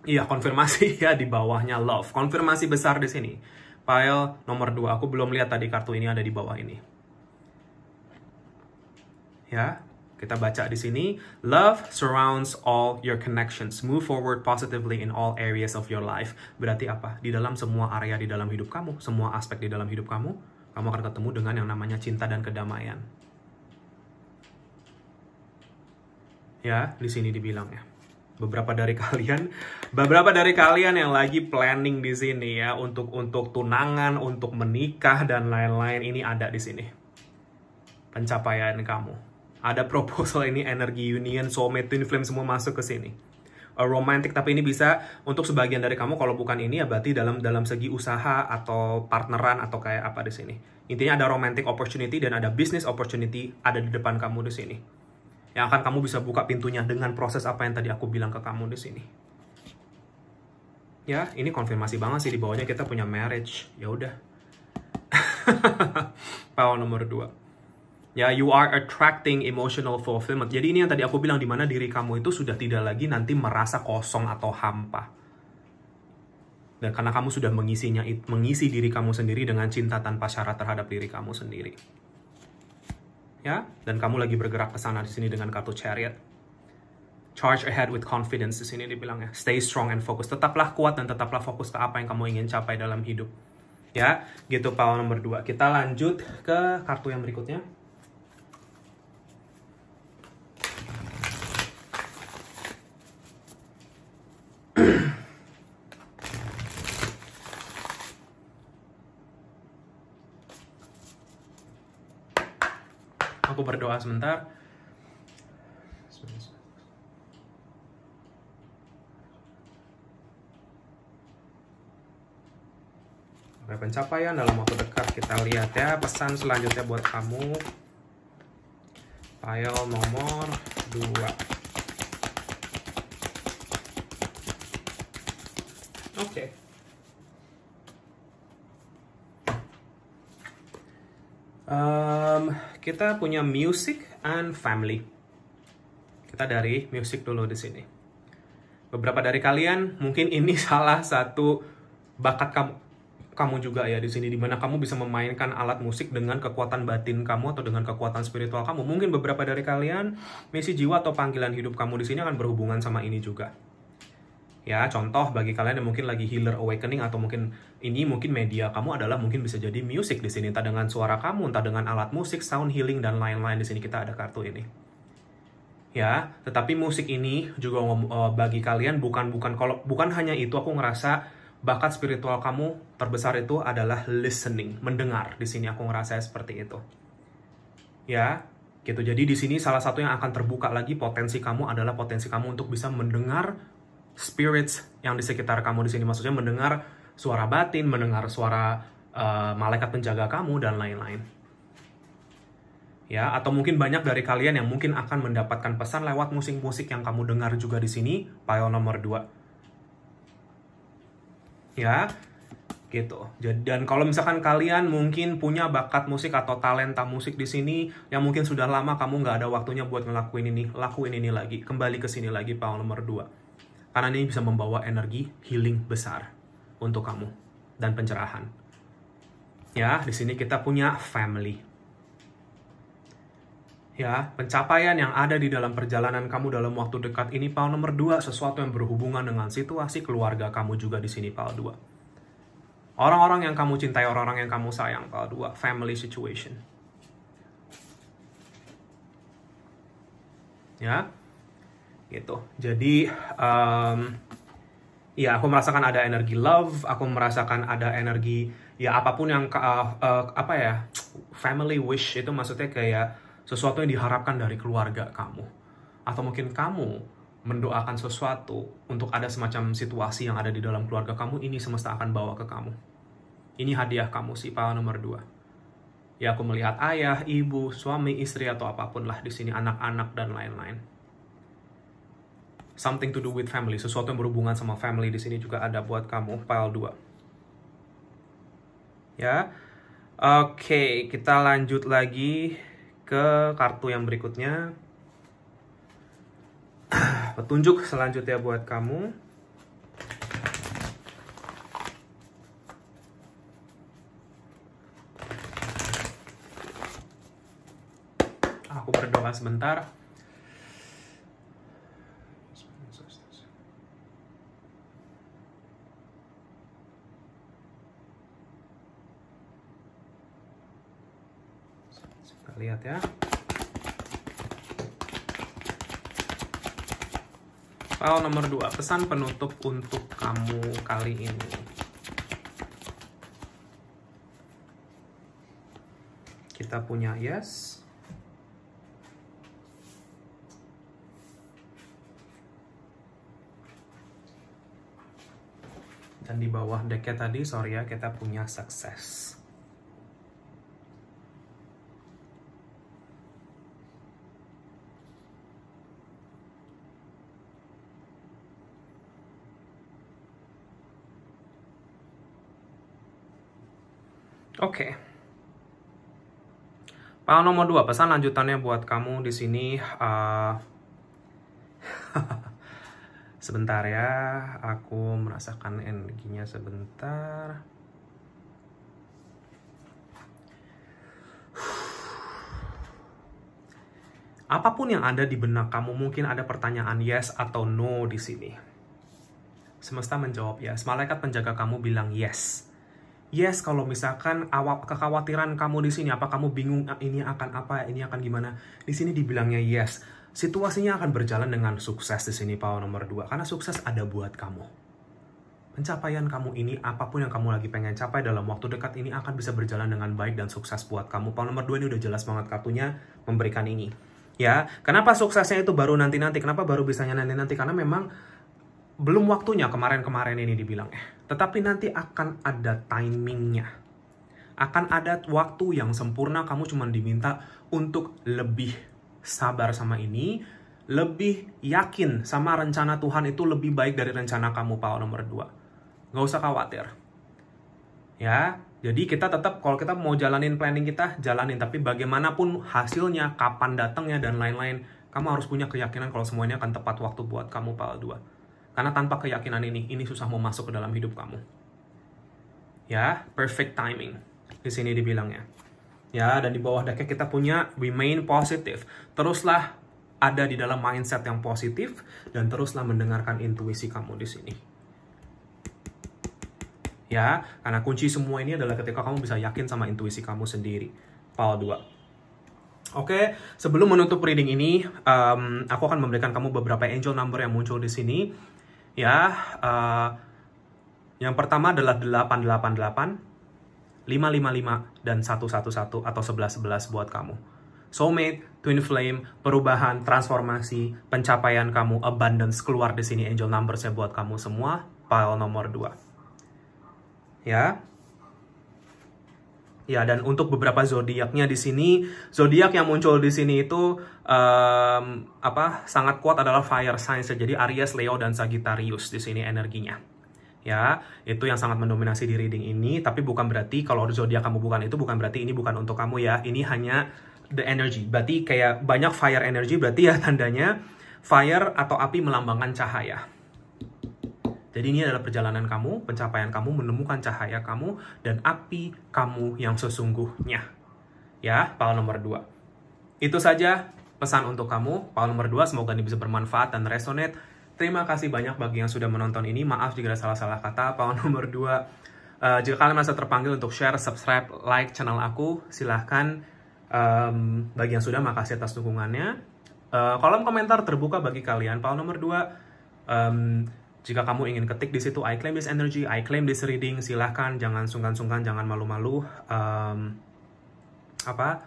Iya, konfirmasi ya di bawahnya love. Konfirmasi besar di sini. File nomor dua Aku belum lihat tadi kartu ini ada di bawah ini ya. Kita baca di sini, love surrounds all your connections. Move forward positively in all areas of your life. Berarti apa? Di dalam semua area di dalam hidup kamu, semua aspek di dalam hidup kamu, kamu akan ketemu dengan yang namanya cinta dan kedamaian. Ya, di sini dibilang ya beberapa dari kalian beberapa dari kalian yang lagi planning di sini ya untuk untuk tunangan untuk menikah dan lain-lain ini ada di sini pencapaian kamu ada proposal ini energi union, soulmate, twin flame semua masuk ke sini. A romantic tapi ini bisa untuk sebagian dari kamu kalau bukan ini ya berarti dalam dalam segi usaha atau partneran atau kayak apa di sini. Intinya ada romantic opportunity dan ada business opportunity ada di depan kamu di sini. Yang akan kamu bisa buka pintunya dengan proses apa yang tadi aku bilang ke kamu di sini. Ya, ini konfirmasi banget sih di bawahnya kita punya marriage. Ya udah. power nomor 2 ya you are attracting emotional fulfillment. Jadi ini yang tadi aku bilang di mana diri kamu itu sudah tidak lagi nanti merasa kosong atau hampa. Dan karena kamu sudah mengisinya mengisi diri kamu sendiri dengan cinta tanpa syarat terhadap diri kamu sendiri. Ya, dan kamu lagi bergerak ke sana di sini dengan kartu chariot. Charge ahead with confidence di sini dibilang ya, Stay strong and focus. Tetaplah kuat dan tetaplah fokus ke apa yang kamu ingin capai dalam hidup. Ya, gitu power nomor 2. Kita lanjut ke kartu yang berikutnya. aku berdoa sebentar Oke, pencapaian dalam waktu dekat kita lihat ya pesan selanjutnya buat kamu file nomor 2 Okay. Um, kita punya music and family. Kita dari music dulu di sini. Beberapa dari kalian mungkin ini salah satu bakat kamu kamu juga ya di sini dimana kamu bisa memainkan alat musik dengan kekuatan batin kamu atau dengan kekuatan spiritual kamu mungkin beberapa dari kalian misi jiwa atau panggilan hidup kamu di sini akan berhubungan sama ini juga ya contoh bagi kalian yang mungkin lagi healer awakening atau mungkin ini mungkin media kamu adalah mungkin bisa jadi music di sini entah dengan suara kamu entah dengan alat musik sound healing dan lain-lain di sini kita ada kartu ini ya tetapi musik ini juga eh, bagi kalian bukan bukan kalau bukan hanya itu aku ngerasa bakat spiritual kamu terbesar itu adalah listening mendengar di sini aku ngerasa seperti itu ya gitu jadi di sini salah satu yang akan terbuka lagi potensi kamu adalah potensi kamu untuk bisa mendengar spirits yang di sekitar kamu di sini maksudnya mendengar suara batin, mendengar suara uh, malaikat penjaga kamu dan lain-lain. Ya, atau mungkin banyak dari kalian yang mungkin akan mendapatkan pesan lewat musik-musik yang kamu dengar juga di sini, pile nomor 2. Ya, gitu. Dan kalau misalkan kalian mungkin punya bakat musik atau talenta musik di sini yang mungkin sudah lama kamu nggak ada waktunya buat ngelakuin ini, lakuin ini lagi, kembali ke sini lagi pal nomor 2. Karena ini bisa membawa energi healing besar untuk kamu dan pencerahan. Ya, di sini kita punya family. Ya, pencapaian yang ada di dalam perjalanan kamu dalam waktu dekat ini pal nomor 2 sesuatu yang berhubungan dengan situasi keluarga kamu juga di sini pal 2. Orang-orang yang kamu cintai, orang-orang yang kamu sayang pal 2, family situation. Ya, gitu. Jadi um, ya aku merasakan ada energi love, aku merasakan ada energi ya apapun yang uh, uh, apa ya family wish itu maksudnya kayak sesuatu yang diharapkan dari keluarga kamu atau mungkin kamu mendoakan sesuatu untuk ada semacam situasi yang ada di dalam keluarga kamu ini semesta akan bawa ke kamu. Ini hadiah kamu sih pak nomor dua ya aku melihat ayah, ibu, suami, istri atau apapun lah di sini anak-anak dan lain-lain something to do with family, sesuatu yang berhubungan sama family di sini juga ada buat kamu file 2. Ya. Oke, kita lanjut lagi ke kartu yang berikutnya. Petunjuk selanjutnya buat kamu. Aku berdoa sebentar. lihat ya file nomor 2 pesan penutup untuk kamu kali ini kita punya yes dan di bawah deket tadi sorry ya kita punya sukses Oke. Okay. Pak nomor dua pesan lanjutannya buat kamu di sini. Uh, sebentar ya, aku merasakan energinya sebentar. Apapun yang ada di benak kamu, mungkin ada pertanyaan yes atau no di sini. Semesta menjawab yes. Malaikat penjaga kamu bilang yes yes kalau misalkan awal kekhawatiran kamu di sini apa kamu bingung ah, ini akan apa ini akan gimana di sini dibilangnya yes situasinya akan berjalan dengan sukses di sini power nomor 2 karena sukses ada buat kamu pencapaian kamu ini apapun yang kamu lagi pengen capai dalam waktu dekat ini akan bisa berjalan dengan baik dan sukses buat kamu power nomor 2 ini udah jelas banget kartunya memberikan ini ya kenapa suksesnya itu baru nanti-nanti kenapa baru bisa nanti-nanti karena memang belum waktunya kemarin-kemarin ini dibilang eh. Tetapi nanti akan ada timingnya. Akan ada waktu yang sempurna kamu cuma diminta untuk lebih sabar sama ini, lebih yakin sama rencana Tuhan itu lebih baik dari rencana kamu Paul nomor 2. nggak usah khawatir. Ya, jadi kita tetap kalau kita mau jalanin planning kita, jalanin. Tapi bagaimanapun hasilnya, kapan datangnya, dan lain-lain, kamu harus punya keyakinan kalau semuanya akan tepat waktu buat kamu Paul 2. Karena tanpa keyakinan ini, ini susah mau masuk ke dalam hidup kamu. Ya, perfect timing. Di sini dibilangnya. Ya, dan di bawah daki kita punya remain positive. Teruslah ada di dalam mindset yang positif dan teruslah mendengarkan intuisi kamu di sini. Ya, karena kunci semua ini adalah ketika kamu bisa yakin sama intuisi kamu sendiri. Pal 2. Oke, sebelum menutup reading ini, um, aku akan memberikan kamu beberapa angel number yang muncul di sini ya uh, yang pertama adalah 888 555 dan 111 atau 1111 buat kamu soulmate twin flame perubahan transformasi pencapaian kamu abundance keluar di sini angel number numbersnya buat kamu semua pile nomor 2 ya Ya, dan untuk beberapa zodiaknya di sini, zodiak yang muncul di sini itu um, apa sangat kuat adalah fire signs, jadi Aries, Leo, dan Sagittarius di sini energinya. Ya, itu yang sangat mendominasi di reading ini, tapi bukan berarti kalau zodiak kamu bukan itu bukan berarti ini bukan untuk kamu ya. Ini hanya the energy. Berarti kayak banyak fire energy berarti ya tandanya fire atau api melambangkan cahaya jadi ini adalah perjalanan kamu, pencapaian kamu, menemukan cahaya kamu, dan api kamu yang sesungguhnya. Ya, Paul nomor 2. Itu saja pesan untuk kamu. Paul nomor 2, semoga ini bisa bermanfaat dan resonate. Terima kasih banyak bagi yang sudah menonton ini. Maaf jika ada salah-salah kata. Paul nomor 2, uh, eh, jika kalian merasa terpanggil untuk share, subscribe, like channel aku, silahkan. Um, bagi yang sudah, makasih atas dukungannya. Uh, kolom komentar terbuka bagi kalian. Paul nomor 2, um, jika kamu ingin ketik di situ, I claim this energy, I claim this reading, silahkan, jangan sungkan-sungkan, jangan malu-malu. Um, apa?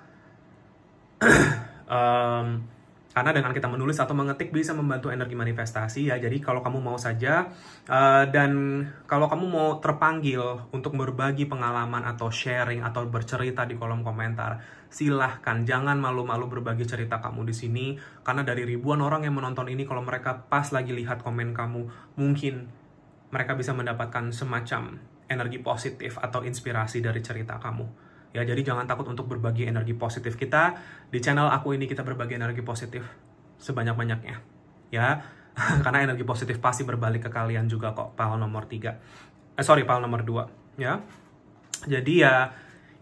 um, Karena dengan kita menulis atau mengetik bisa membantu energi manifestasi ya. Jadi kalau kamu mau saja uh, dan kalau kamu mau terpanggil untuk berbagi pengalaman atau sharing atau bercerita di kolom komentar, silahkan jangan malu-malu berbagi cerita kamu di sini karena dari ribuan orang yang menonton ini kalau mereka pas lagi lihat komen kamu, mungkin mereka bisa mendapatkan semacam energi positif atau inspirasi dari cerita kamu. Ya, jadi jangan takut untuk berbagi energi positif kita. Di channel aku ini kita berbagi energi positif sebanyak-banyaknya. Ya, karena energi positif pasti berbalik ke kalian juga kok. Paul nomor tiga Eh, sorry, Paul nomor dua Ya. Jadi ya,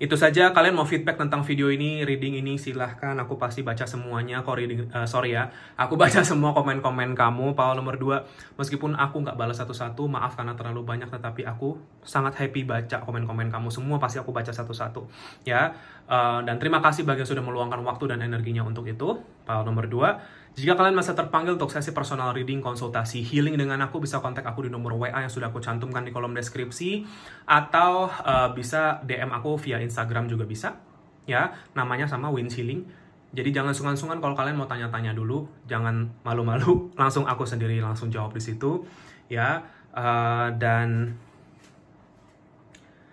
itu saja kalian mau feedback tentang video ini, reading ini silahkan. Aku pasti baca semuanya. Kok reading, uh, sorry ya, aku baca semua komen-komen kamu. Paul nomor 2, meskipun aku nggak balas satu-satu, maaf karena terlalu banyak, tetapi aku sangat happy baca komen-komen kamu semua. Pasti aku baca satu-satu, ya. Uh, dan terima kasih bagi yang sudah meluangkan waktu dan energinya untuk itu. Paul nomor 2, jika kalian masih terpanggil untuk sesi personal reading, konsultasi, healing dengan aku, bisa kontak aku di nomor WA yang sudah aku cantumkan di kolom deskripsi, atau uh, bisa DM aku via Instagram juga bisa, ya, namanya sama Win Healing. Jadi jangan sungkan-sungkan kalau kalian mau tanya-tanya dulu, jangan malu-malu, langsung aku sendiri langsung jawab di situ, ya, uh, dan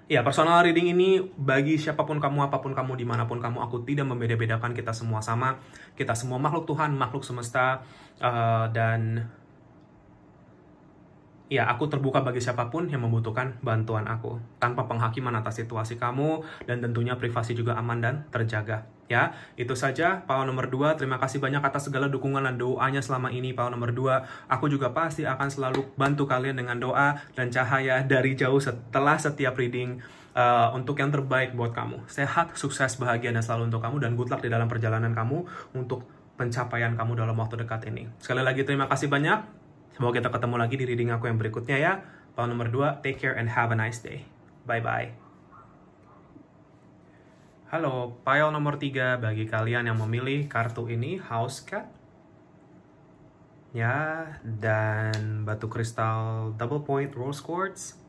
Ya, personal reading ini bagi siapapun kamu, apapun kamu, dimanapun kamu, aku tidak membeda-bedakan kita semua sama. Kita semua makhluk Tuhan, makhluk semesta, uh, dan ya aku terbuka bagi siapapun yang membutuhkan bantuan aku. Tanpa penghakiman atas situasi kamu, dan tentunya privasi juga aman dan terjaga ya. Itu saja Pak nomor 2. Terima kasih banyak atas segala dukungan dan doanya selama ini Paul nomor 2. Aku juga pasti akan selalu bantu kalian dengan doa dan cahaya dari jauh setelah setiap reading uh, untuk yang terbaik buat kamu. Sehat, sukses, bahagia dan selalu untuk kamu dan good luck di dalam perjalanan kamu untuk pencapaian kamu dalam waktu dekat ini. Sekali lagi terima kasih banyak. Semoga kita ketemu lagi di reading aku yang berikutnya ya. Paul nomor 2, take care and have a nice day. Bye-bye. Halo, pile nomor 3 bagi kalian yang memilih kartu ini House Cat. Ya, dan batu kristal double point rose quartz.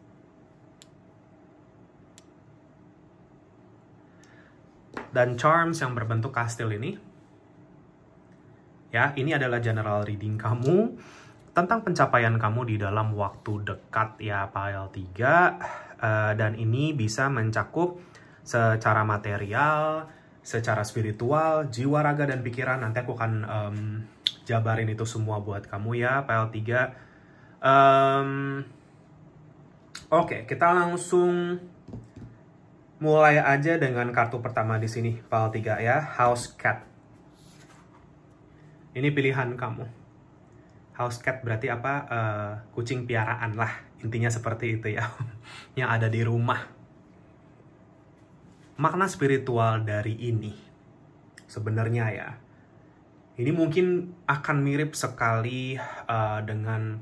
Dan charms yang berbentuk kastil ini. Ya, ini adalah general reading kamu tentang pencapaian kamu di dalam waktu dekat ya pile 3 uh, eh, dan ini bisa mencakup secara material, secara spiritual, jiwa, raga, dan pikiran. Nanti aku akan um, jabarin itu semua buat kamu ya, PL3. Um, Oke, okay, kita langsung mulai aja dengan kartu pertama di sini, PL3 ya, House Cat. Ini pilihan kamu. House cat berarti apa? Uh, kucing piaraan lah. Intinya seperti itu ya. Yang ada di rumah makna spiritual dari ini. Sebenarnya ya, ini mungkin akan mirip sekali uh, dengan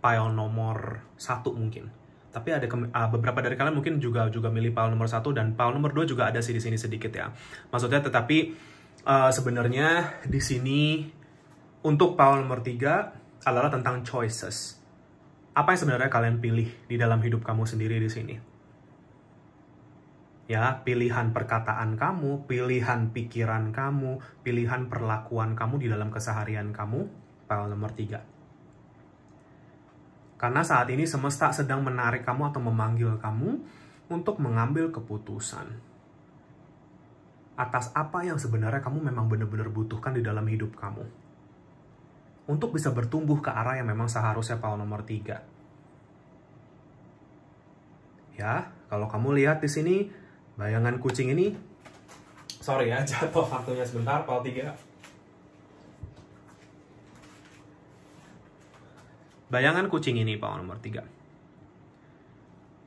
pile nomor satu mungkin. Tapi ada uh, beberapa dari kalian mungkin juga juga milih pile nomor satu dan pile nomor dua juga ada sih di sini sedikit ya. Maksudnya tetapi uh, sebenarnya di sini untuk pile nomor tiga adalah tentang choices. Apa yang sebenarnya kalian pilih di dalam hidup kamu sendiri di sini? ya pilihan perkataan kamu, pilihan pikiran kamu, pilihan perlakuan kamu di dalam keseharian kamu. File nomor tiga. Karena saat ini semesta sedang menarik kamu atau memanggil kamu untuk mengambil keputusan atas apa yang sebenarnya kamu memang benar-benar butuhkan di dalam hidup kamu. Untuk bisa bertumbuh ke arah yang memang seharusnya file nomor tiga. Ya, kalau kamu lihat di sini, Bayangan kucing ini Sorry ya, jatuh waktunya sebentar, pal 3 Bayangan kucing ini, pal nomor 3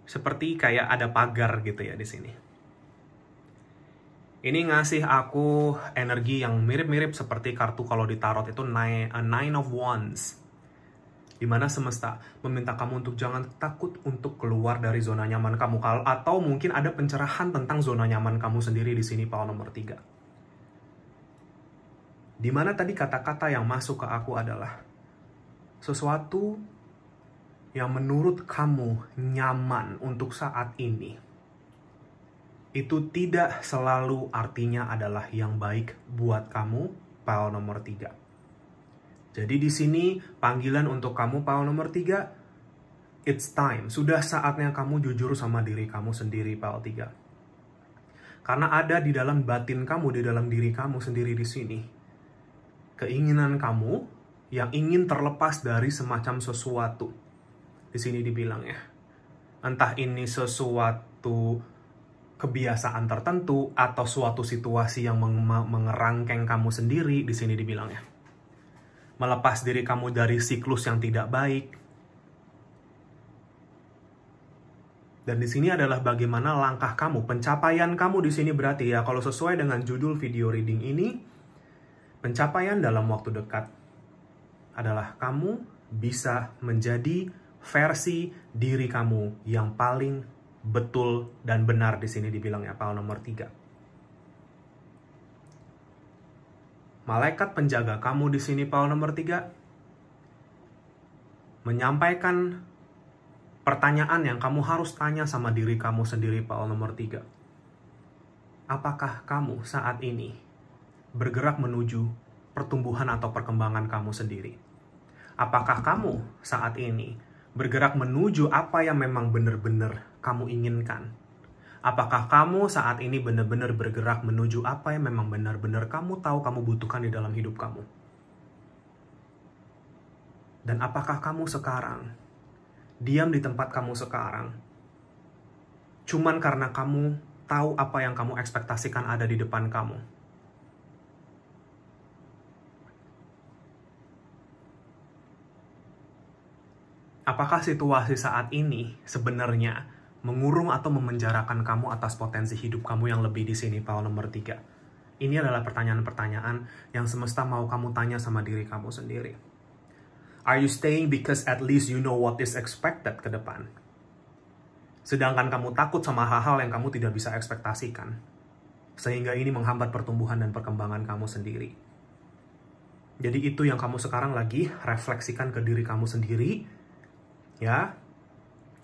Seperti kayak ada pagar gitu ya di sini ini ngasih aku energi yang mirip-mirip seperti kartu kalau di tarot itu nine, uh, nine of wands di mana semesta meminta kamu untuk jangan takut untuk keluar dari zona nyaman kamu atau mungkin ada pencerahan tentang zona nyaman kamu sendiri di sini pal nomor 3. Di mana tadi kata-kata yang masuk ke aku adalah sesuatu yang menurut kamu nyaman untuk saat ini. Itu tidak selalu artinya adalah yang baik buat kamu, pal nomor 3. Jadi di sini panggilan untuk kamu Paul nomor 3, it's time. Sudah saatnya kamu jujur sama diri kamu sendiri Paul 3. Karena ada di dalam batin kamu, di dalam diri kamu sendiri di sini. Keinginan kamu yang ingin terlepas dari semacam sesuatu. Di sini dibilang ya. Entah ini sesuatu kebiasaan tertentu atau suatu situasi yang mengerangkeng kamu sendiri, di sini dibilang ya melepas diri kamu dari siklus yang tidak baik. Dan di sini adalah bagaimana langkah kamu, pencapaian kamu di sini berarti ya kalau sesuai dengan judul video reading ini, pencapaian dalam waktu dekat adalah kamu bisa menjadi versi diri kamu yang paling betul dan benar di sini ya, pal nomor 3. malaikat penjaga kamu di sini Paul nomor 3 menyampaikan pertanyaan yang kamu harus tanya sama diri kamu sendiri Paul nomor 3. Apakah kamu saat ini bergerak menuju pertumbuhan atau perkembangan kamu sendiri? Apakah kamu saat ini bergerak menuju apa yang memang benar-benar kamu inginkan? Apakah kamu saat ini benar-benar bergerak menuju apa yang memang benar-benar kamu tahu kamu butuhkan di dalam hidup kamu? Dan apakah kamu sekarang diam di tempat kamu sekarang cuman karena kamu tahu apa yang kamu ekspektasikan ada di depan kamu? Apakah situasi saat ini sebenarnya mengurung atau memenjarakan kamu atas potensi hidup kamu yang lebih di sini, Paul nomor tiga. Ini adalah pertanyaan-pertanyaan yang semesta mau kamu tanya sama diri kamu sendiri. Are you staying because at least you know what is expected ke depan? Sedangkan kamu takut sama hal-hal yang kamu tidak bisa ekspektasikan. Sehingga ini menghambat pertumbuhan dan perkembangan kamu sendiri. Jadi itu yang kamu sekarang lagi refleksikan ke diri kamu sendiri. Ya,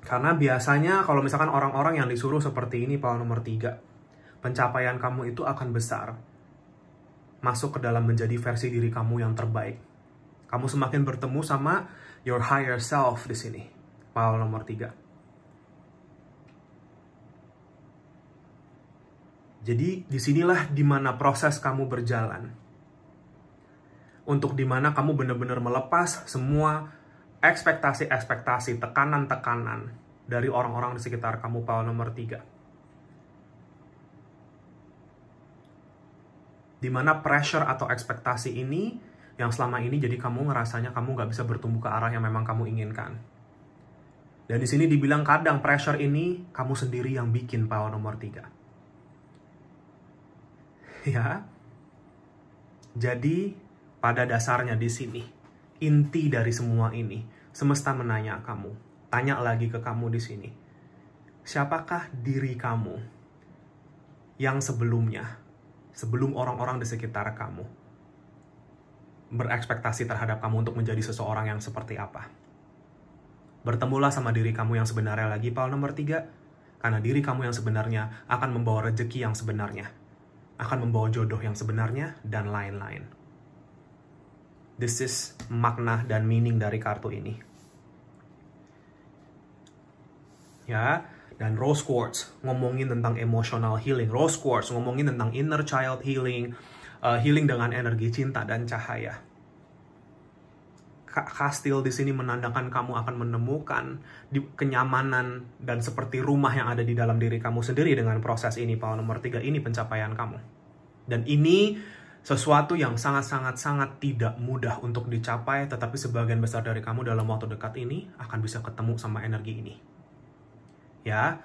karena biasanya kalau misalkan orang-orang yang disuruh seperti ini Paul nomor 3, pencapaian kamu itu akan besar. Masuk ke dalam menjadi versi diri kamu yang terbaik. Kamu semakin bertemu sama your higher self di sini. Paul nomor 3. Jadi disinilah dimana proses kamu berjalan. Untuk dimana kamu benar-benar melepas semua ekspektasi-ekspektasi, tekanan-tekanan dari orang-orang di sekitar kamu, pal nomor tiga. Dimana pressure atau ekspektasi ini yang selama ini jadi kamu ngerasanya kamu nggak bisa bertumbuh ke arah yang memang kamu inginkan. Dan di sini dibilang kadang pressure ini kamu sendiri yang bikin pal nomor tiga. Ya, jadi pada dasarnya di sini inti dari semua ini Semesta menanya kamu, tanya lagi ke kamu di sini. Siapakah diri kamu yang sebelumnya, sebelum orang-orang di sekitar kamu, berekspektasi terhadap kamu untuk menjadi seseorang yang seperti apa? Bertemulah sama diri kamu yang sebenarnya lagi, Paul nomor tiga. Karena diri kamu yang sebenarnya akan membawa rejeki yang sebenarnya, akan membawa jodoh yang sebenarnya, dan lain-lain. This is makna dan meaning dari kartu ini. Ya, dan Rose Quartz ngomongin tentang emotional healing. Rose Quartz ngomongin tentang inner child healing, uh, healing dengan energi cinta dan cahaya. Kastil di sini menandakan kamu akan menemukan kenyamanan dan seperti rumah yang ada di dalam diri kamu sendiri dengan proses ini. Pal nomor tiga ini pencapaian kamu. Dan ini sesuatu yang sangat-sangat-sangat tidak mudah untuk dicapai, tetapi sebagian besar dari kamu dalam waktu dekat ini akan bisa ketemu sama energi ini. Ya,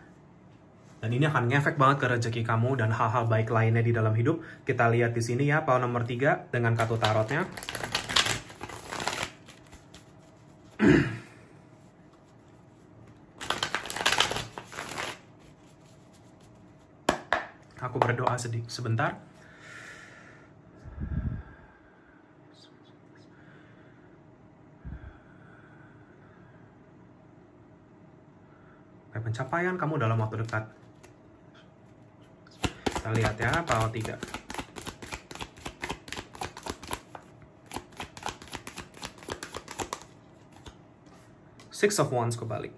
dan ini akan ngefek banget ke rezeki kamu dan hal-hal baik lainnya di dalam hidup. Kita lihat di sini ya, pau nomor 3 dengan kartu tarotnya. Aku berdoa sebentar. pencapaian kamu dalam waktu dekat. Kita lihat ya, kalau tidak. Six of Wands kebalik.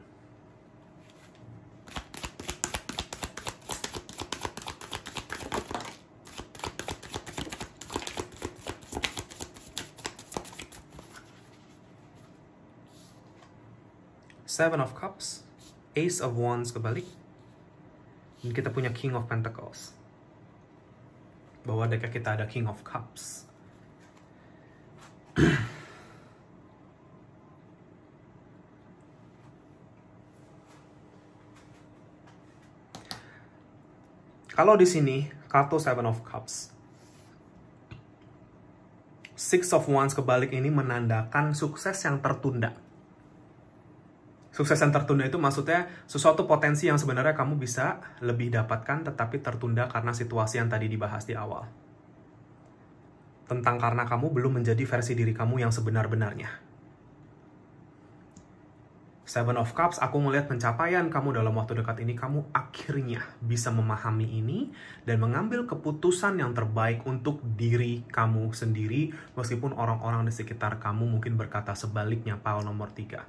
Seven of Cups. Ace of Wands kebalik. Dan kita punya King of Pentacles. Bahwa dekat kita ada King of Cups. Kalau di sini, kartu Seven of Cups. Six of Wands kebalik ini menandakan sukses yang tertunda Sukses yang tertunda itu maksudnya sesuatu potensi yang sebenarnya kamu bisa lebih dapatkan tetapi tertunda karena situasi yang tadi dibahas di awal. Tentang karena kamu belum menjadi versi diri kamu yang sebenar-benarnya. Seven of Cups, aku melihat pencapaian kamu dalam waktu dekat ini, kamu akhirnya bisa memahami ini dan mengambil keputusan yang terbaik untuk diri kamu sendiri, meskipun orang-orang di sekitar kamu mungkin berkata sebaliknya, pal nomor tiga.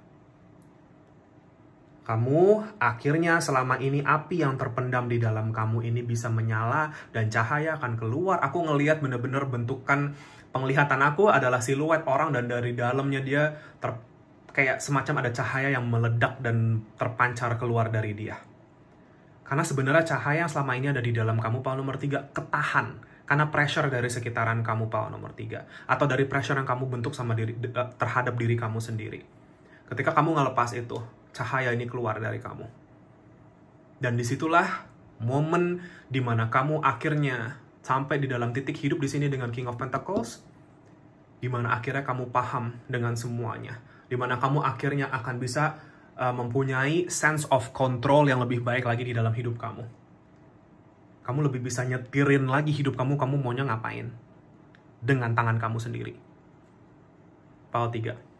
Kamu akhirnya selama ini api yang terpendam di dalam kamu ini bisa menyala dan cahaya akan keluar. Aku ngelihat bener-bener bentukan penglihatan aku adalah siluet orang dan dari dalamnya dia ter, kayak semacam ada cahaya yang meledak dan terpancar keluar dari dia. Karena sebenarnya cahaya yang selama ini ada di dalam kamu, Paul nomor tiga, ketahan. Karena pressure dari sekitaran kamu, Paul nomor tiga, Atau dari pressure yang kamu bentuk sama diri, eh, terhadap diri kamu sendiri. Ketika kamu ngelepas itu, cahaya ini keluar dari kamu. Dan disitulah momen dimana kamu akhirnya sampai di dalam titik hidup di sini dengan King of Pentacles, mana akhirnya kamu paham dengan semuanya, di mana kamu akhirnya akan bisa uh, mempunyai sense of control yang lebih baik lagi di dalam hidup kamu. Kamu lebih bisa nyetirin lagi hidup kamu, kamu maunya ngapain dengan tangan kamu sendiri. Pal 3.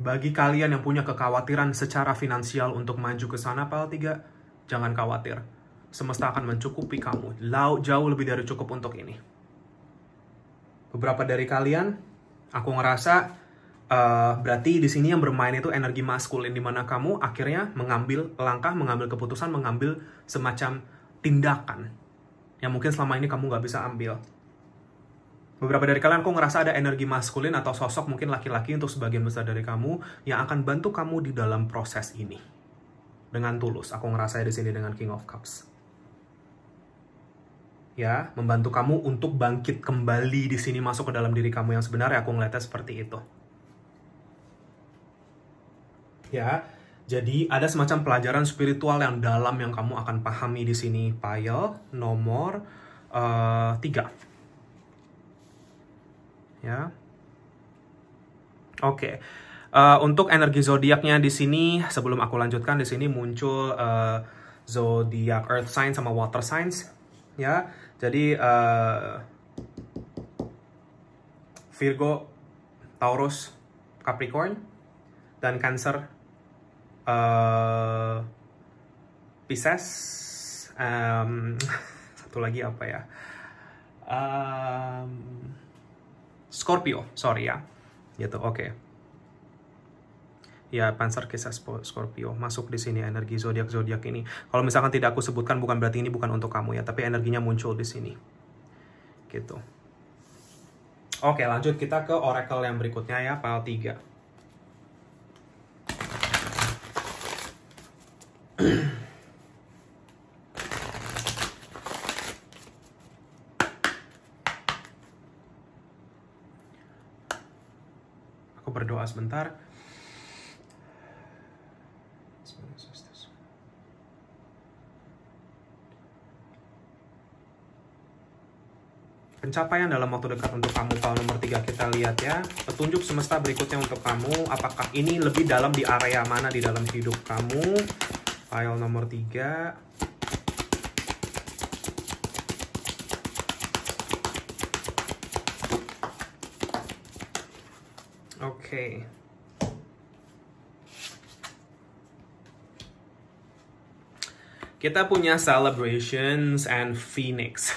Bagi kalian yang punya kekhawatiran secara finansial untuk maju ke sana PAL 3, jangan khawatir. Semesta akan mencukupi kamu. Laut jauh lebih dari cukup untuk ini. Beberapa dari kalian, aku ngerasa uh, berarti di sini yang bermain itu energi maskulin di mana kamu akhirnya mengambil langkah, mengambil keputusan, mengambil semacam tindakan yang mungkin selama ini kamu nggak bisa ambil. Beberapa dari kalian aku ngerasa ada energi maskulin atau sosok mungkin laki-laki untuk sebagian besar dari kamu yang akan bantu kamu di dalam proses ini. Dengan tulus, aku ngerasa di sini dengan King of Cups. Ya, membantu kamu untuk bangkit kembali di sini masuk ke dalam diri kamu yang sebenarnya aku ngeliatnya seperti itu. Ya, jadi ada semacam pelajaran spiritual yang dalam yang kamu akan pahami di sini, pile nomor uh, eh, 3 ya. Oke. Okay. Uh, eh, untuk energi zodiaknya di sini sebelum aku lanjutkan di sini muncul uh, zodiak earth sign sama water signs ya. Jadi uh, Virgo, Taurus, Capricorn dan Cancer uh, Pisces um, satu lagi apa ya? Um, Scorpio, sorry ya. Gitu, oke. Okay. Ya, Panzer Kisah Scorpio masuk di sini energi zodiak-zodiak ini. Kalau misalkan tidak aku sebutkan bukan berarti ini bukan untuk kamu ya, tapi energinya muncul di sini. Gitu. Oke, lanjut kita ke oracle yang berikutnya ya, pal 3. berdoa sebentar. Pencapaian dalam waktu dekat untuk kamu tahun nomor 3 kita lihat ya. Petunjuk semesta berikutnya untuk kamu. Apakah ini lebih dalam di area mana di dalam hidup kamu? File nomor 3. Okay. Kita punya Celebrations and Phoenix.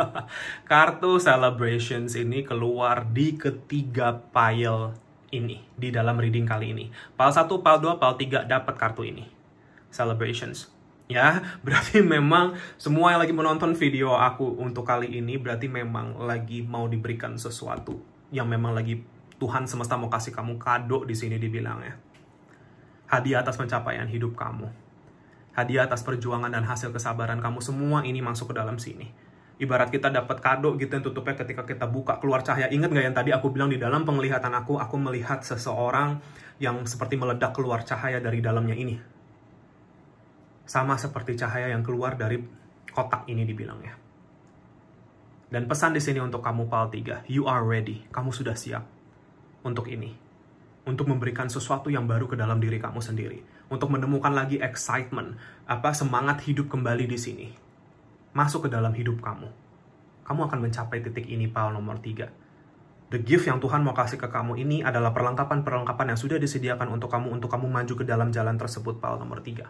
Kartu Celebrations ini keluar di ketiga pile ini, di dalam reading kali ini. Pile 1, pile 2, pile 3 dapat kartu ini. Celebrations. Ya, berarti memang semua yang lagi menonton video aku untuk kali ini berarti memang lagi mau diberikan sesuatu yang memang lagi Tuhan semesta mau kasih kamu kado di sini dibilang ya. Hadiah atas pencapaian hidup kamu. Hadiah atas perjuangan dan hasil kesabaran kamu semua ini masuk ke dalam sini. Ibarat kita dapat kado gitu yang tutupnya ketika kita buka keluar cahaya. Ingat gak yang tadi aku bilang di dalam penglihatan aku, aku melihat seseorang yang seperti meledak keluar cahaya dari dalamnya ini. Sama seperti cahaya yang keluar dari kotak ini dibilangnya. Dan pesan di sini untuk kamu Paul 3, you are ready, kamu sudah siap untuk ini. Untuk memberikan sesuatu yang baru ke dalam diri kamu sendiri. Untuk menemukan lagi excitement, apa semangat hidup kembali di sini. Masuk ke dalam hidup kamu. Kamu akan mencapai titik ini, Paul nomor tiga. The gift yang Tuhan mau kasih ke kamu ini adalah perlengkapan-perlengkapan yang sudah disediakan untuk kamu untuk kamu maju ke dalam jalan tersebut, Paul nomor tiga.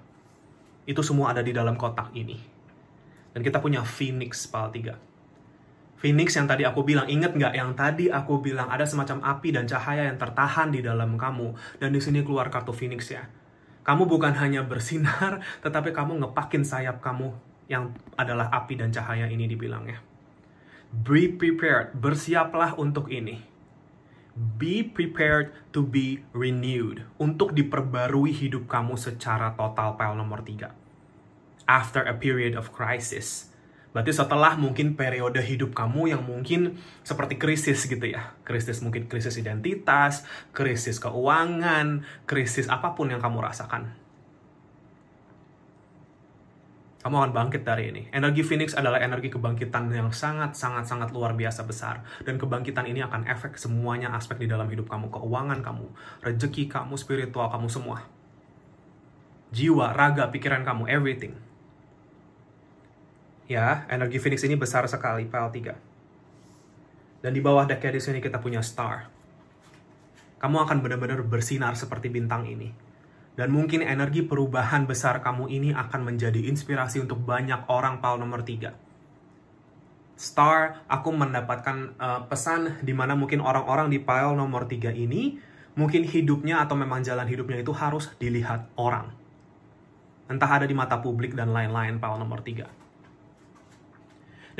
Itu semua ada di dalam kotak ini. Dan kita punya Phoenix, Paul tiga. Phoenix yang tadi aku bilang, inget nggak yang tadi aku bilang ada semacam api dan cahaya yang tertahan di dalam kamu. Dan di sini keluar kartu Phoenix ya. Kamu bukan hanya bersinar, tetapi kamu ngepakin sayap kamu yang adalah api dan cahaya ini dibilang ya. Be prepared, bersiaplah untuk ini. Be prepared to be renewed. Untuk diperbarui hidup kamu secara total, pile nomor tiga. After a period of crisis Berarti setelah mungkin periode hidup kamu yang mungkin seperti krisis gitu ya. Krisis mungkin krisis identitas, krisis keuangan, krisis apapun yang kamu rasakan. Kamu akan bangkit dari ini. Energi Phoenix adalah energi kebangkitan yang sangat-sangat-sangat luar biasa besar. Dan kebangkitan ini akan efek semuanya aspek di dalam hidup kamu. Keuangan kamu, rezeki kamu, spiritual kamu, semua. Jiwa, raga, pikiran kamu, everything ya energi Phoenix ini besar sekali PL3 dan di bawah decknya di sini kita punya star kamu akan benar-benar bersinar seperti bintang ini dan mungkin energi perubahan besar kamu ini akan menjadi inspirasi untuk banyak orang PAL nomor 3 Star, aku mendapatkan uh, pesan di mana mungkin orang-orang di pal nomor 3 ini mungkin hidupnya atau memang jalan hidupnya itu harus dilihat orang. Entah ada di mata publik dan lain-lain pal nomor 3.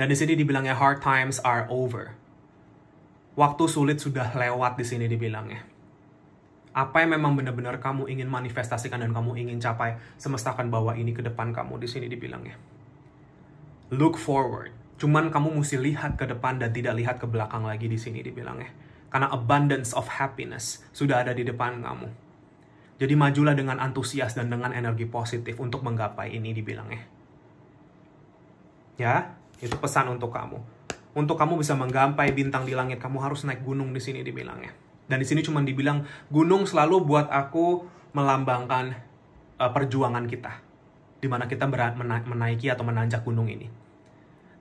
Dan di sini dibilangnya hard times are over. Waktu sulit sudah lewat di sini dibilangnya. Apa yang memang benar-benar kamu ingin manifestasikan dan kamu ingin capai, semesta akan bawa ini ke depan kamu di sini dibilangnya. Look forward. Cuman kamu mesti lihat ke depan dan tidak lihat ke belakang lagi di sini dibilangnya. Karena abundance of happiness sudah ada di depan kamu. Jadi majulah dengan antusias dan dengan energi positif untuk menggapai ini dibilangnya. Ya, itu pesan untuk kamu. Untuk kamu bisa menggapai bintang di langit, kamu harus naik gunung di sini dibilangnya. Dan di sini cuma dibilang gunung selalu buat aku melambangkan uh, perjuangan kita. di mana kita mena menaiki atau menanjak gunung ini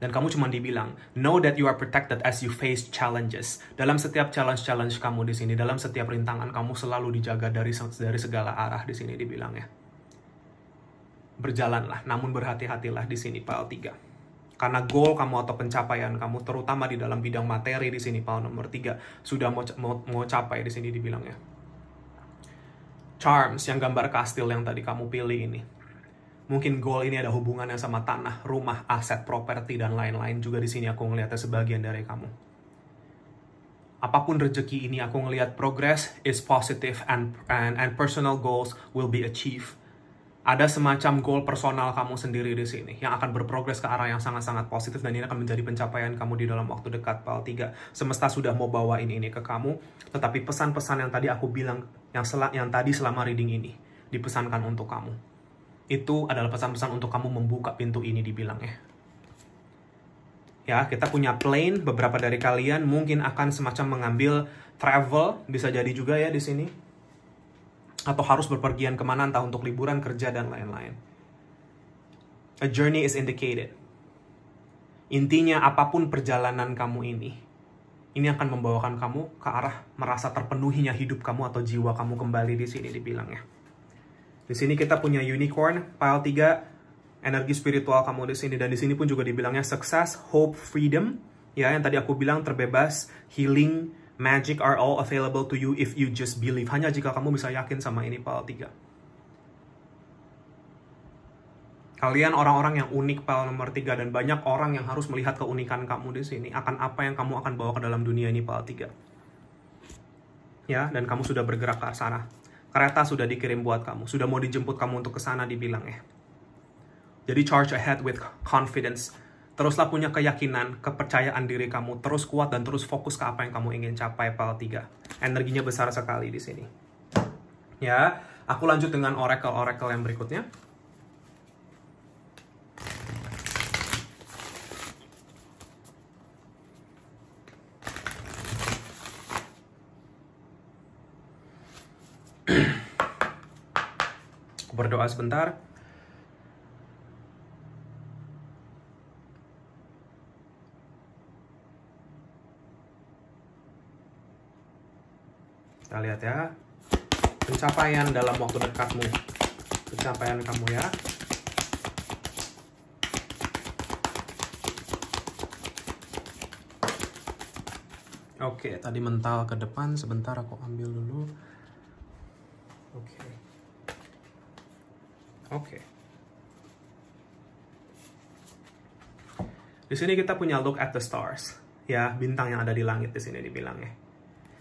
dan kamu cuma dibilang know that you are protected as you face challenges dalam setiap challenge challenge kamu di sini dalam setiap rintangan kamu selalu dijaga dari dari segala arah di sini dibilang ya berjalanlah namun berhati-hatilah di sini O 3 karena goal kamu atau pencapaian kamu terutama di dalam bidang materi di sini Paul nomor tiga sudah mau, mau mau capai di sini dibilangnya. Charms yang gambar kastil yang tadi kamu pilih ini. Mungkin goal ini ada hubungannya sama tanah, rumah, aset, properti dan lain-lain juga di sini aku ngelihatnya sebagian dari kamu. Apapun rezeki ini aku ngelihat progress is positive and and and personal goals will be achieved ada semacam goal personal kamu sendiri di sini yang akan berprogres ke arah yang sangat-sangat positif dan ini akan menjadi pencapaian kamu di dalam waktu dekat pal 3 semesta sudah mau bawain ini ke kamu tetapi pesan-pesan yang tadi aku bilang yang sel yang tadi selama reading ini dipesankan untuk kamu itu adalah pesan-pesan untuk kamu membuka pintu ini dibilang ya ya kita punya plane beberapa dari kalian mungkin akan semacam mengambil travel bisa jadi juga ya di sini atau harus berpergian kemana entah untuk liburan, kerja, dan lain-lain. A journey is indicated. Intinya apapun perjalanan kamu ini, ini akan membawakan kamu ke arah merasa terpenuhinya hidup kamu atau jiwa kamu kembali di sini dibilangnya. Di sini kita punya unicorn, pile 3, energi spiritual kamu di sini dan di sini pun juga dibilangnya success, hope, freedom, ya yang tadi aku bilang terbebas, healing, magic are all available to you if you just believe. Hanya jika kamu bisa yakin sama ini, Pal 3. Kalian orang-orang yang unik, Pal nomor 3. Dan banyak orang yang harus melihat keunikan kamu di sini. Akan apa yang kamu akan bawa ke dalam dunia ini, Pal 3. Ya, dan kamu sudah bergerak ke sana. Kereta sudah dikirim buat kamu. Sudah mau dijemput kamu untuk ke sana, dibilang ya. Jadi charge ahead with confidence Teruslah punya keyakinan, kepercayaan diri kamu, terus kuat dan terus fokus ke apa yang kamu ingin capai PAL 3. Energinya besar sekali di sini. Ya, aku lanjut dengan oracle-oracle yang berikutnya. berdoa sebentar. kita lihat ya pencapaian dalam waktu dekatmu pencapaian kamu ya Oke, tadi mental ke depan sebentar aku ambil dulu. Oke. Oke. Di sini kita punya look at the stars, ya, bintang yang ada di langit di sini dibilangnya.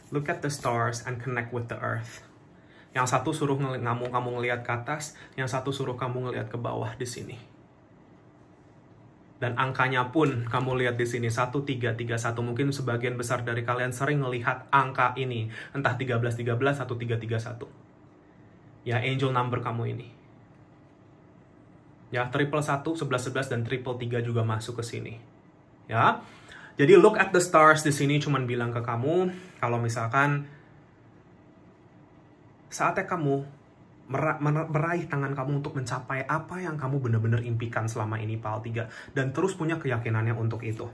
Look at the stars and connect with the earth. Yang satu suruh kamu kamu ngelihat ke atas, yang satu suruh kamu ngelihat ke bawah di sini. Dan angkanya pun kamu lihat di sini satu tiga tiga satu. mungkin sebagian besar dari kalian sering melihat angka ini entah 1313 tiga satu. Ya angel number kamu ini. Ya, triple satu sebelas sebelas dan triple tiga juga masuk ke sini. Ya, jadi look at the stars di sini cuman bilang ke kamu, kalau misalkan saatnya kamu meraih tangan kamu untuk mencapai apa yang kamu benar-benar impikan selama ini PAL 3 dan terus punya keyakinannya untuk itu.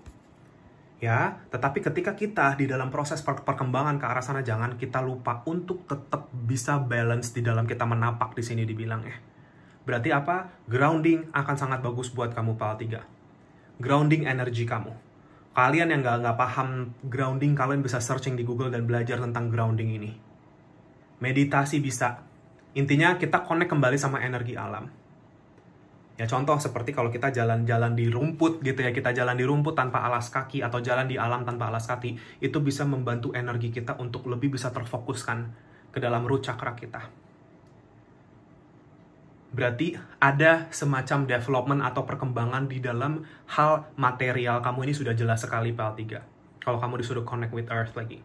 Ya, tetapi ketika kita di dalam proses perkembangan ke arah sana jangan kita lupa untuk tetap bisa balance di dalam kita menapak di sini dibilang ya. Berarti apa? Grounding akan sangat bagus buat kamu PAL 3. Grounding energi kamu kalian yang nggak nggak paham grounding kalian bisa searching di Google dan belajar tentang grounding ini meditasi bisa intinya kita connect kembali sama energi alam ya contoh seperti kalau kita jalan-jalan di rumput gitu ya kita jalan di rumput tanpa alas kaki atau jalan di alam tanpa alas kaki itu bisa membantu energi kita untuk lebih bisa terfokuskan ke dalam root chakra kita berarti ada semacam development atau perkembangan di dalam hal material kamu ini sudah jelas sekali PL3. Kalau kamu disuruh connect with earth lagi.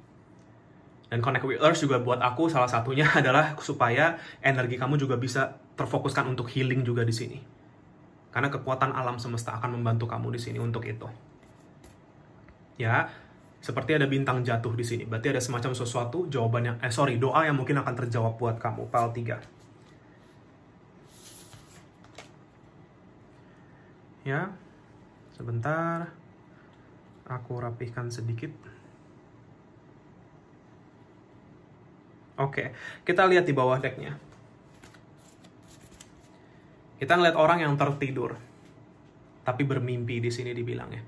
Dan connect with earth juga buat aku salah satunya adalah supaya energi kamu juga bisa terfokuskan untuk healing juga di sini. Karena kekuatan alam semesta akan membantu kamu di sini untuk itu. Ya, seperti ada bintang jatuh di sini. Berarti ada semacam sesuatu jawaban yang eh sorry, doa yang mungkin akan terjawab buat kamu, PL3. ya sebentar aku rapihkan sedikit oke kita lihat di bawah decknya kita ngeliat orang yang tertidur tapi bermimpi di sini dibilang ya.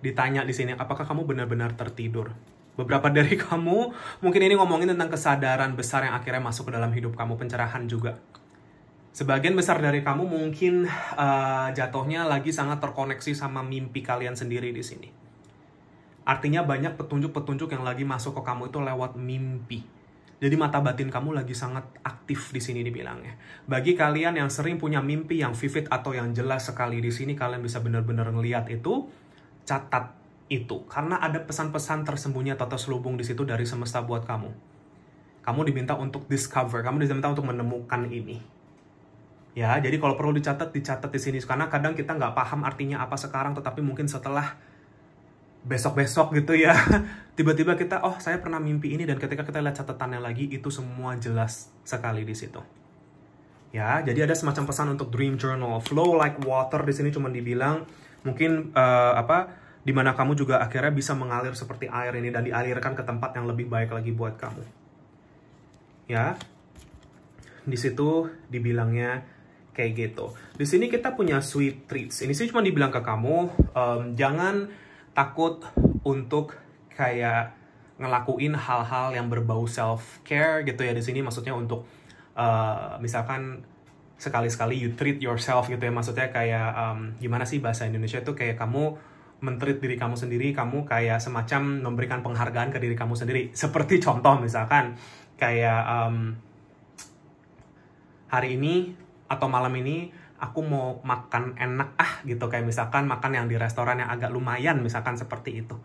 ditanya di sini apakah kamu benar-benar tertidur beberapa dari kamu mungkin ini ngomongin tentang kesadaran besar yang akhirnya masuk ke dalam hidup kamu pencerahan juga sebagian besar dari kamu mungkin uh, jatuhnya lagi sangat terkoneksi sama mimpi kalian sendiri di sini. Artinya banyak petunjuk-petunjuk yang lagi masuk ke kamu itu lewat mimpi. Jadi mata batin kamu lagi sangat aktif di sini dibilangnya. Bagi kalian yang sering punya mimpi yang vivid atau yang jelas sekali di sini kalian bisa benar-benar ngeliat itu, catat itu karena ada pesan-pesan tersembunyi atau terselubung di situ dari semesta buat kamu. Kamu diminta untuk discover, kamu diminta untuk menemukan ini Ya, jadi kalau perlu dicatat, dicatat di sini. Karena kadang kita nggak paham artinya apa sekarang, tetapi mungkin setelah besok-besok gitu ya, tiba-tiba kita, oh saya pernah mimpi ini, dan ketika kita lihat catatannya lagi, itu semua jelas sekali di situ. Ya, jadi ada semacam pesan untuk dream journal, flow like water di sini cuma dibilang, mungkin uh, apa, dimana kamu juga akhirnya bisa mengalir seperti air ini dan dialirkan ke tempat yang lebih baik lagi buat kamu. Ya, di situ dibilangnya kayak gitu. Di sini kita punya sweet treats. Ini sih cuma dibilang ke kamu um, jangan takut untuk kayak ngelakuin hal-hal yang berbau self care gitu ya di sini maksudnya untuk uh, misalkan sekali-sekali you treat yourself gitu ya maksudnya kayak um, gimana sih bahasa Indonesia itu kayak kamu mentreat diri kamu sendiri kamu kayak semacam memberikan penghargaan ke diri kamu sendiri seperti contoh misalkan kayak um, hari ini atau malam ini aku mau makan enak ah gitu kayak misalkan makan yang di restoran yang agak lumayan misalkan seperti itu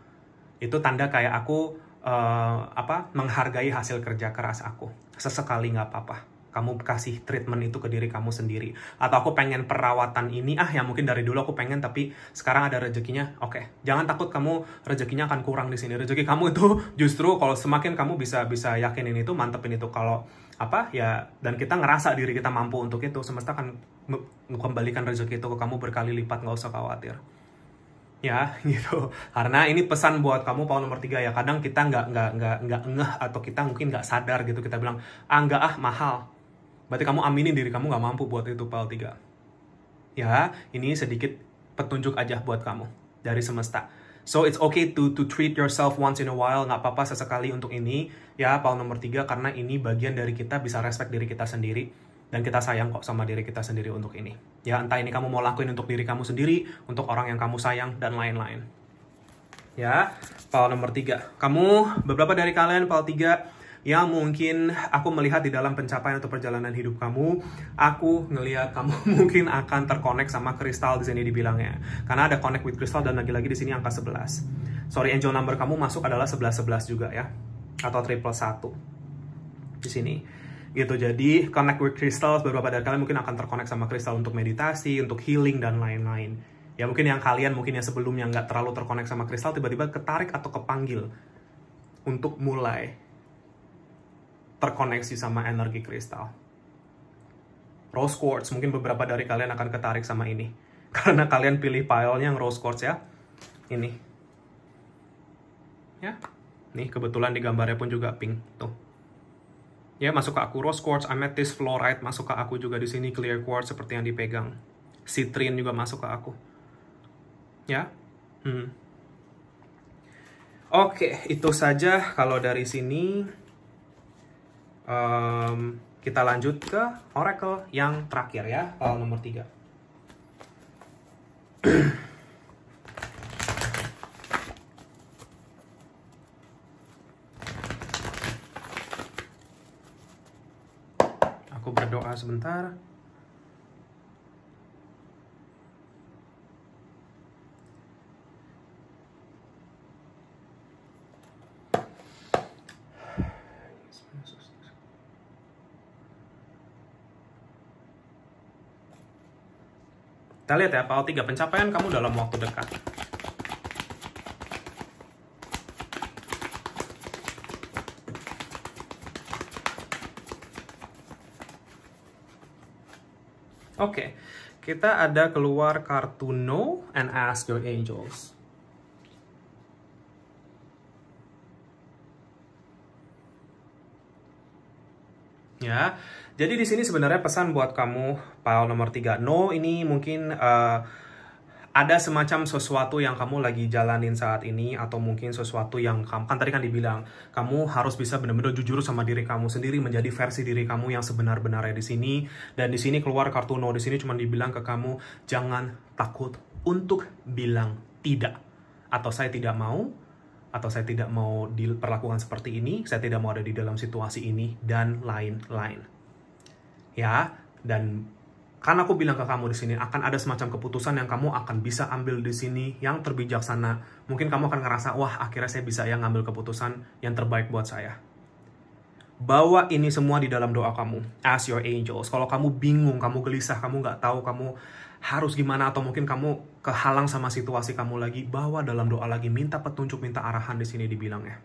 itu tanda kayak aku uh, apa menghargai hasil kerja keras aku sesekali nggak apa-apa kamu kasih treatment itu ke diri kamu sendiri atau aku pengen perawatan ini ah ya mungkin dari dulu aku pengen tapi sekarang ada rezekinya oke okay. jangan takut kamu rezekinya akan kurang di sini rezeki kamu itu justru kalau semakin kamu bisa bisa yakinin itu mantepin itu kalau apa ya dan kita ngerasa diri kita mampu untuk itu semesta akan kembalikan rezeki itu ke kamu berkali lipat nggak usah khawatir ya gitu karena ini pesan buat kamu paul nomor tiga ya kadang kita nggak nggak nggak nggak ngeh atau kita mungkin nggak sadar gitu kita bilang ah nggak ah mahal Berarti kamu aminin diri kamu nggak mampu buat itu PAL 3. Ya, ini sedikit petunjuk aja buat kamu dari semesta. So it's okay to to treat yourself once in a while, nggak apa-apa sesekali untuk ini. Ya, pal nomor 3 karena ini bagian dari kita bisa respect diri kita sendiri dan kita sayang kok sama diri kita sendiri untuk ini. Ya, entah ini kamu mau lakuin untuk diri kamu sendiri, untuk orang yang kamu sayang dan lain-lain. Ya, pal nomor 3. Kamu beberapa dari kalian pal tiga yang mungkin aku melihat di dalam pencapaian atau perjalanan hidup kamu, aku ngelihat kamu mungkin akan terkonek sama kristal di sini dibilangnya. Karena ada connect with kristal dan lagi-lagi di sini angka 11. Sorry, angel number kamu masuk adalah 11-11 juga ya. Atau triple 1. Di sini gitu. Jadi connect with kristal beberapa dari kalian mungkin akan terkonek sama kristal untuk meditasi, untuk healing dan lain-lain. Ya mungkin yang kalian mungkin yang sebelumnya nggak terlalu terkonek sama kristal tiba-tiba ketarik atau kepanggil untuk mulai terkoneksi sama energi kristal. Rose quartz, mungkin beberapa dari kalian akan ketarik sama ini. Karena kalian pilih filenya yang rose quartz ya. Ini. Ya. Nih kebetulan di gambarnya pun juga pink. Tuh. Ya, masuk ke aku rose quartz, amethyst, fluorite masuk ke aku juga di sini clear quartz seperti yang dipegang. Citrine juga masuk ke aku. Ya. Hmm. Oke, itu saja kalau dari sini um, kita lanjut ke Oracle yang terakhir ya, file eh, nomor 3. Aku berdoa sebentar. Kita lihat ya, Paul, tiga pencapaian kamu dalam waktu dekat. Oke, okay. kita ada keluar kartu No and Ask Your Angels. Ya, jadi di sini sebenarnya pesan buat kamu pal nomor 3 no ini mungkin uh, ada semacam sesuatu yang kamu lagi jalanin saat ini atau mungkin sesuatu yang kamu kan tadi kan dibilang kamu harus bisa benar-benar jujur sama diri kamu sendiri menjadi versi diri kamu yang sebenar-benarnya di sini dan di sini keluar kartu no di sini cuma dibilang ke kamu jangan takut untuk bilang tidak atau saya tidak mau atau saya tidak mau diperlakukan seperti ini, saya tidak mau ada di dalam situasi ini dan lain-lain ya dan karena aku bilang ke kamu di sini akan ada semacam keputusan yang kamu akan bisa ambil di sini yang terbijaksana. Mungkin kamu akan ngerasa wah akhirnya saya bisa ya ngambil keputusan yang terbaik buat saya. Bawa ini semua di dalam doa kamu. as your angels. Kalau kamu bingung, kamu gelisah, kamu nggak tahu kamu harus gimana atau mungkin kamu kehalang sama situasi kamu lagi, bawa dalam doa lagi, minta petunjuk, minta arahan di sini dibilangnya.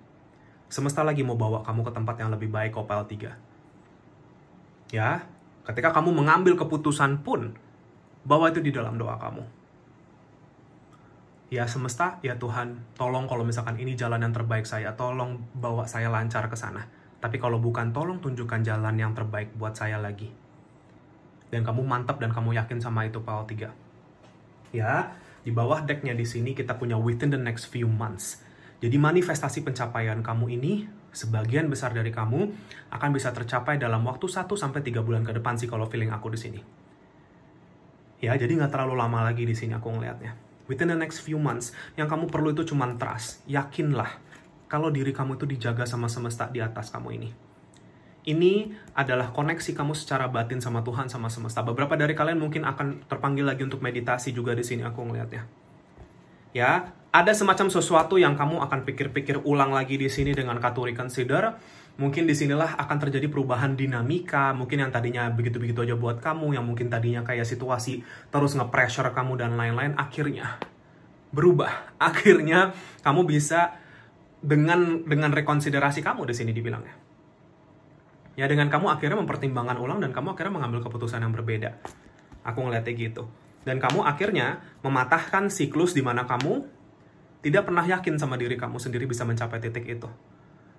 Semesta lagi mau bawa kamu ke tempat yang lebih baik, Kopal 3. Ya, Ketika kamu mengambil keputusan pun, bawa itu di dalam doa kamu. Ya semesta, ya Tuhan, tolong kalau misalkan ini jalan yang terbaik saya, tolong bawa saya lancar ke sana. Tapi kalau bukan, tolong tunjukkan jalan yang terbaik buat saya lagi. Dan kamu mantap dan kamu yakin sama itu Paul 3. Ya, di bawah decknya di sini kita punya within the next few months. Jadi manifestasi pencapaian kamu ini sebagian besar dari kamu akan bisa tercapai dalam waktu 1 sampai 3 bulan ke depan sih kalau feeling aku di sini. Ya, jadi nggak terlalu lama lagi di sini aku ngelihatnya. Within the next few months, yang kamu perlu itu cuma trust. Yakinlah kalau diri kamu itu dijaga sama semesta di atas kamu ini. Ini adalah koneksi kamu secara batin sama Tuhan sama semesta. Beberapa dari kalian mungkin akan terpanggil lagi untuk meditasi juga di sini aku ngelihatnya. Ya, ada semacam sesuatu yang kamu akan pikir-pikir ulang lagi di sini dengan kartu reconsider. Mungkin disinilah akan terjadi perubahan dinamika, mungkin yang tadinya begitu-begitu aja buat kamu, yang mungkin tadinya kayak situasi terus nge-pressure kamu dan lain-lain, akhirnya berubah. Akhirnya kamu bisa dengan dengan rekonsiderasi kamu di sini dibilangnya. Ya dengan kamu akhirnya mempertimbangkan ulang dan kamu akhirnya mengambil keputusan yang berbeda. Aku ngeliatnya gitu. Dan kamu akhirnya mematahkan siklus di mana kamu tidak pernah yakin sama diri kamu sendiri bisa mencapai titik itu.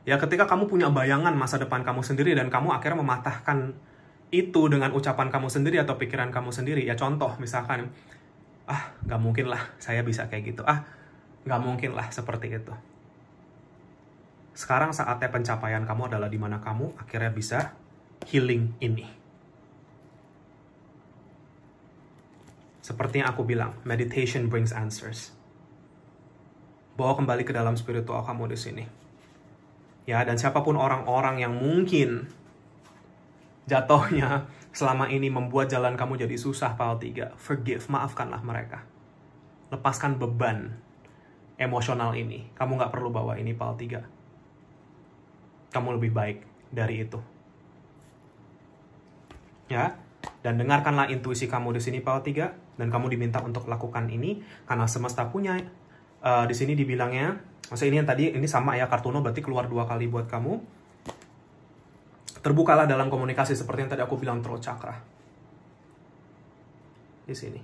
Ya ketika kamu punya bayangan masa depan kamu sendiri dan kamu akhirnya mematahkan itu dengan ucapan kamu sendiri atau pikiran kamu sendiri. Ya contoh misalkan, ah nggak mungkin lah saya bisa kayak gitu. Ah nggak mungkin lah seperti itu. Sekarang saatnya pencapaian kamu adalah di mana kamu akhirnya bisa healing ini. Seperti yang aku bilang, meditation brings answers bawa kembali ke dalam spiritual kamu di sini. Ya, dan siapapun orang-orang yang mungkin jatuhnya selama ini membuat jalan kamu jadi susah, Paul 3. Forgive, maafkanlah mereka. Lepaskan beban emosional ini. Kamu nggak perlu bawa ini, Paul 3. Kamu lebih baik dari itu. Ya, dan dengarkanlah intuisi kamu di sini, Paul 3. Dan kamu diminta untuk lakukan ini karena semesta punya Eh, di sini dibilangnya maksudnya ini yang tadi ini sama ya Kartuno berarti keluar dua kali buat kamu terbukalah dalam komunikasi seperti yang tadi aku bilang throat cakra di sini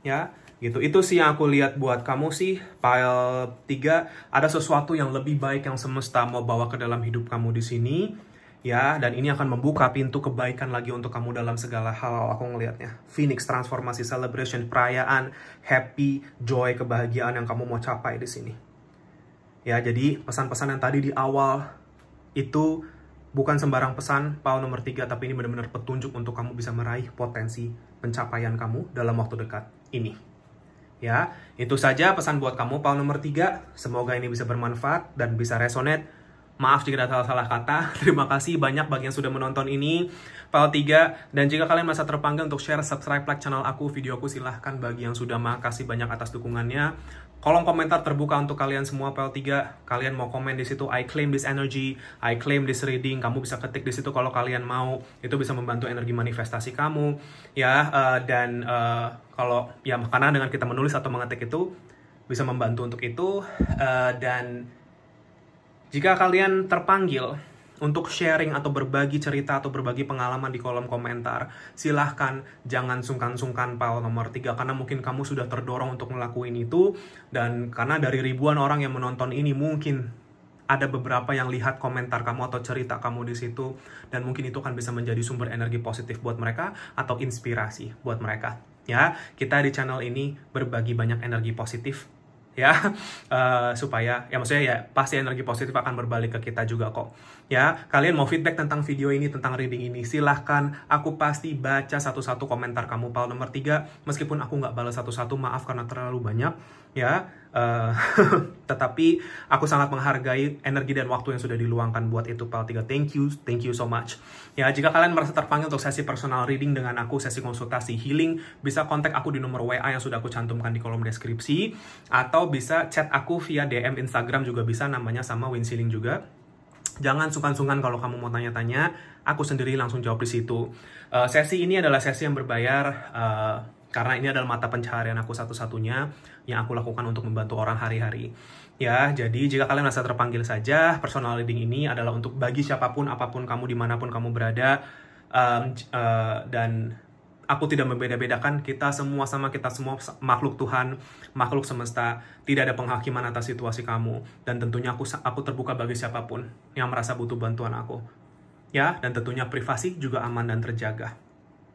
ya gitu itu sih yang aku lihat buat kamu sih pile 3 ada sesuatu yang lebih baik yang semesta mau bawa ke dalam hidup kamu di sini ya dan ini akan membuka pintu kebaikan lagi untuk kamu dalam segala hal aku ngelihatnya Phoenix transformasi celebration perayaan happy joy kebahagiaan yang kamu mau capai di sini ya jadi pesan-pesan yang tadi di awal itu bukan sembarang pesan pau nomor tiga tapi ini benar-benar petunjuk untuk kamu bisa meraih potensi pencapaian kamu dalam waktu dekat ini ya itu saja pesan buat kamu pau nomor tiga semoga ini bisa bermanfaat dan bisa resonate Maaf jika ada salah salah kata. Terima kasih banyak bagi yang sudah menonton ini. File 3. Dan jika kalian merasa terpanggil untuk share, subscribe, like channel aku, video aku, silahkan bagi yang sudah makasih banyak atas dukungannya. Kolom komentar terbuka untuk kalian semua File 3. Kalian mau komen di situ, I claim this energy, I claim this reading. Kamu bisa ketik di situ kalau kalian mau. Itu bisa membantu energi manifestasi kamu. Ya, uh, dan uh, kalau ya makanan dengan kita menulis atau mengetik itu bisa membantu untuk itu uh, dan jika kalian terpanggil untuk sharing atau berbagi cerita atau berbagi pengalaman di kolom komentar, silahkan jangan sungkan-sungkan pal nomor 3 karena mungkin kamu sudah terdorong untuk ngelakuin itu dan karena dari ribuan orang yang menonton ini mungkin ada beberapa yang lihat komentar kamu atau cerita kamu di situ dan mungkin itu akan bisa menjadi sumber energi positif buat mereka atau inspirasi buat mereka. Ya, kita di channel ini berbagi banyak energi positif ya uh, supaya ya maksudnya ya pasti energi positif akan berbalik ke kita juga kok ya kalian mau feedback tentang video ini tentang reading ini silahkan aku pasti baca satu-satu komentar kamu pal nomor tiga meskipun aku nggak balas satu-satu maaf karena terlalu banyak ya Eh, tetapi aku sangat menghargai energi dan waktu yang sudah diluangkan buat itu Pal 3. Thank you, thank you so much. Ya, jika kalian merasa terpanggil untuk sesi personal reading dengan aku, sesi konsultasi healing, bisa kontak aku di nomor WA yang sudah aku cantumkan di kolom deskripsi atau bisa chat aku via DM Instagram juga bisa namanya sama Win juga. Jangan sungkan-sungkan kalau kamu mau tanya-tanya, aku sendiri langsung jawab di situ. Uh, sesi ini adalah sesi yang berbayar uh, karena ini adalah mata pencaharian aku satu-satunya yang aku lakukan untuk membantu orang hari-hari. Ya, jadi jika kalian merasa terpanggil saja, personal leading ini adalah untuk bagi siapapun, apapun kamu, dimanapun kamu berada, um, uh, dan aku tidak membeda-bedakan kita semua sama kita semua makhluk Tuhan, makhluk semesta. Tidak ada penghakiman atas situasi kamu dan tentunya aku aku terbuka bagi siapapun yang merasa butuh bantuan aku. Ya, dan tentunya privasi juga aman dan terjaga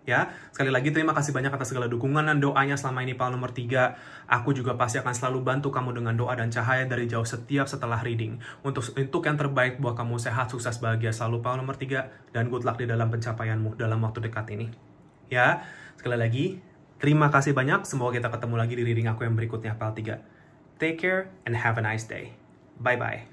ya. Sekali lagi terima kasih banyak atas segala dukungan dan doanya selama ini Pal nomor 3. Aku juga pasti akan selalu bantu kamu dengan doa dan cahaya dari jauh setiap setelah reading. Untuk untuk yang terbaik buat kamu sehat, sukses, bahagia selalu Pal nomor 3 dan good luck di dalam pencapaianmu dalam waktu dekat ini. Ya, sekali lagi terima kasih banyak. Semoga kita ketemu lagi di reading aku yang berikutnya Pal 3. Take care and have a nice day. Bye bye.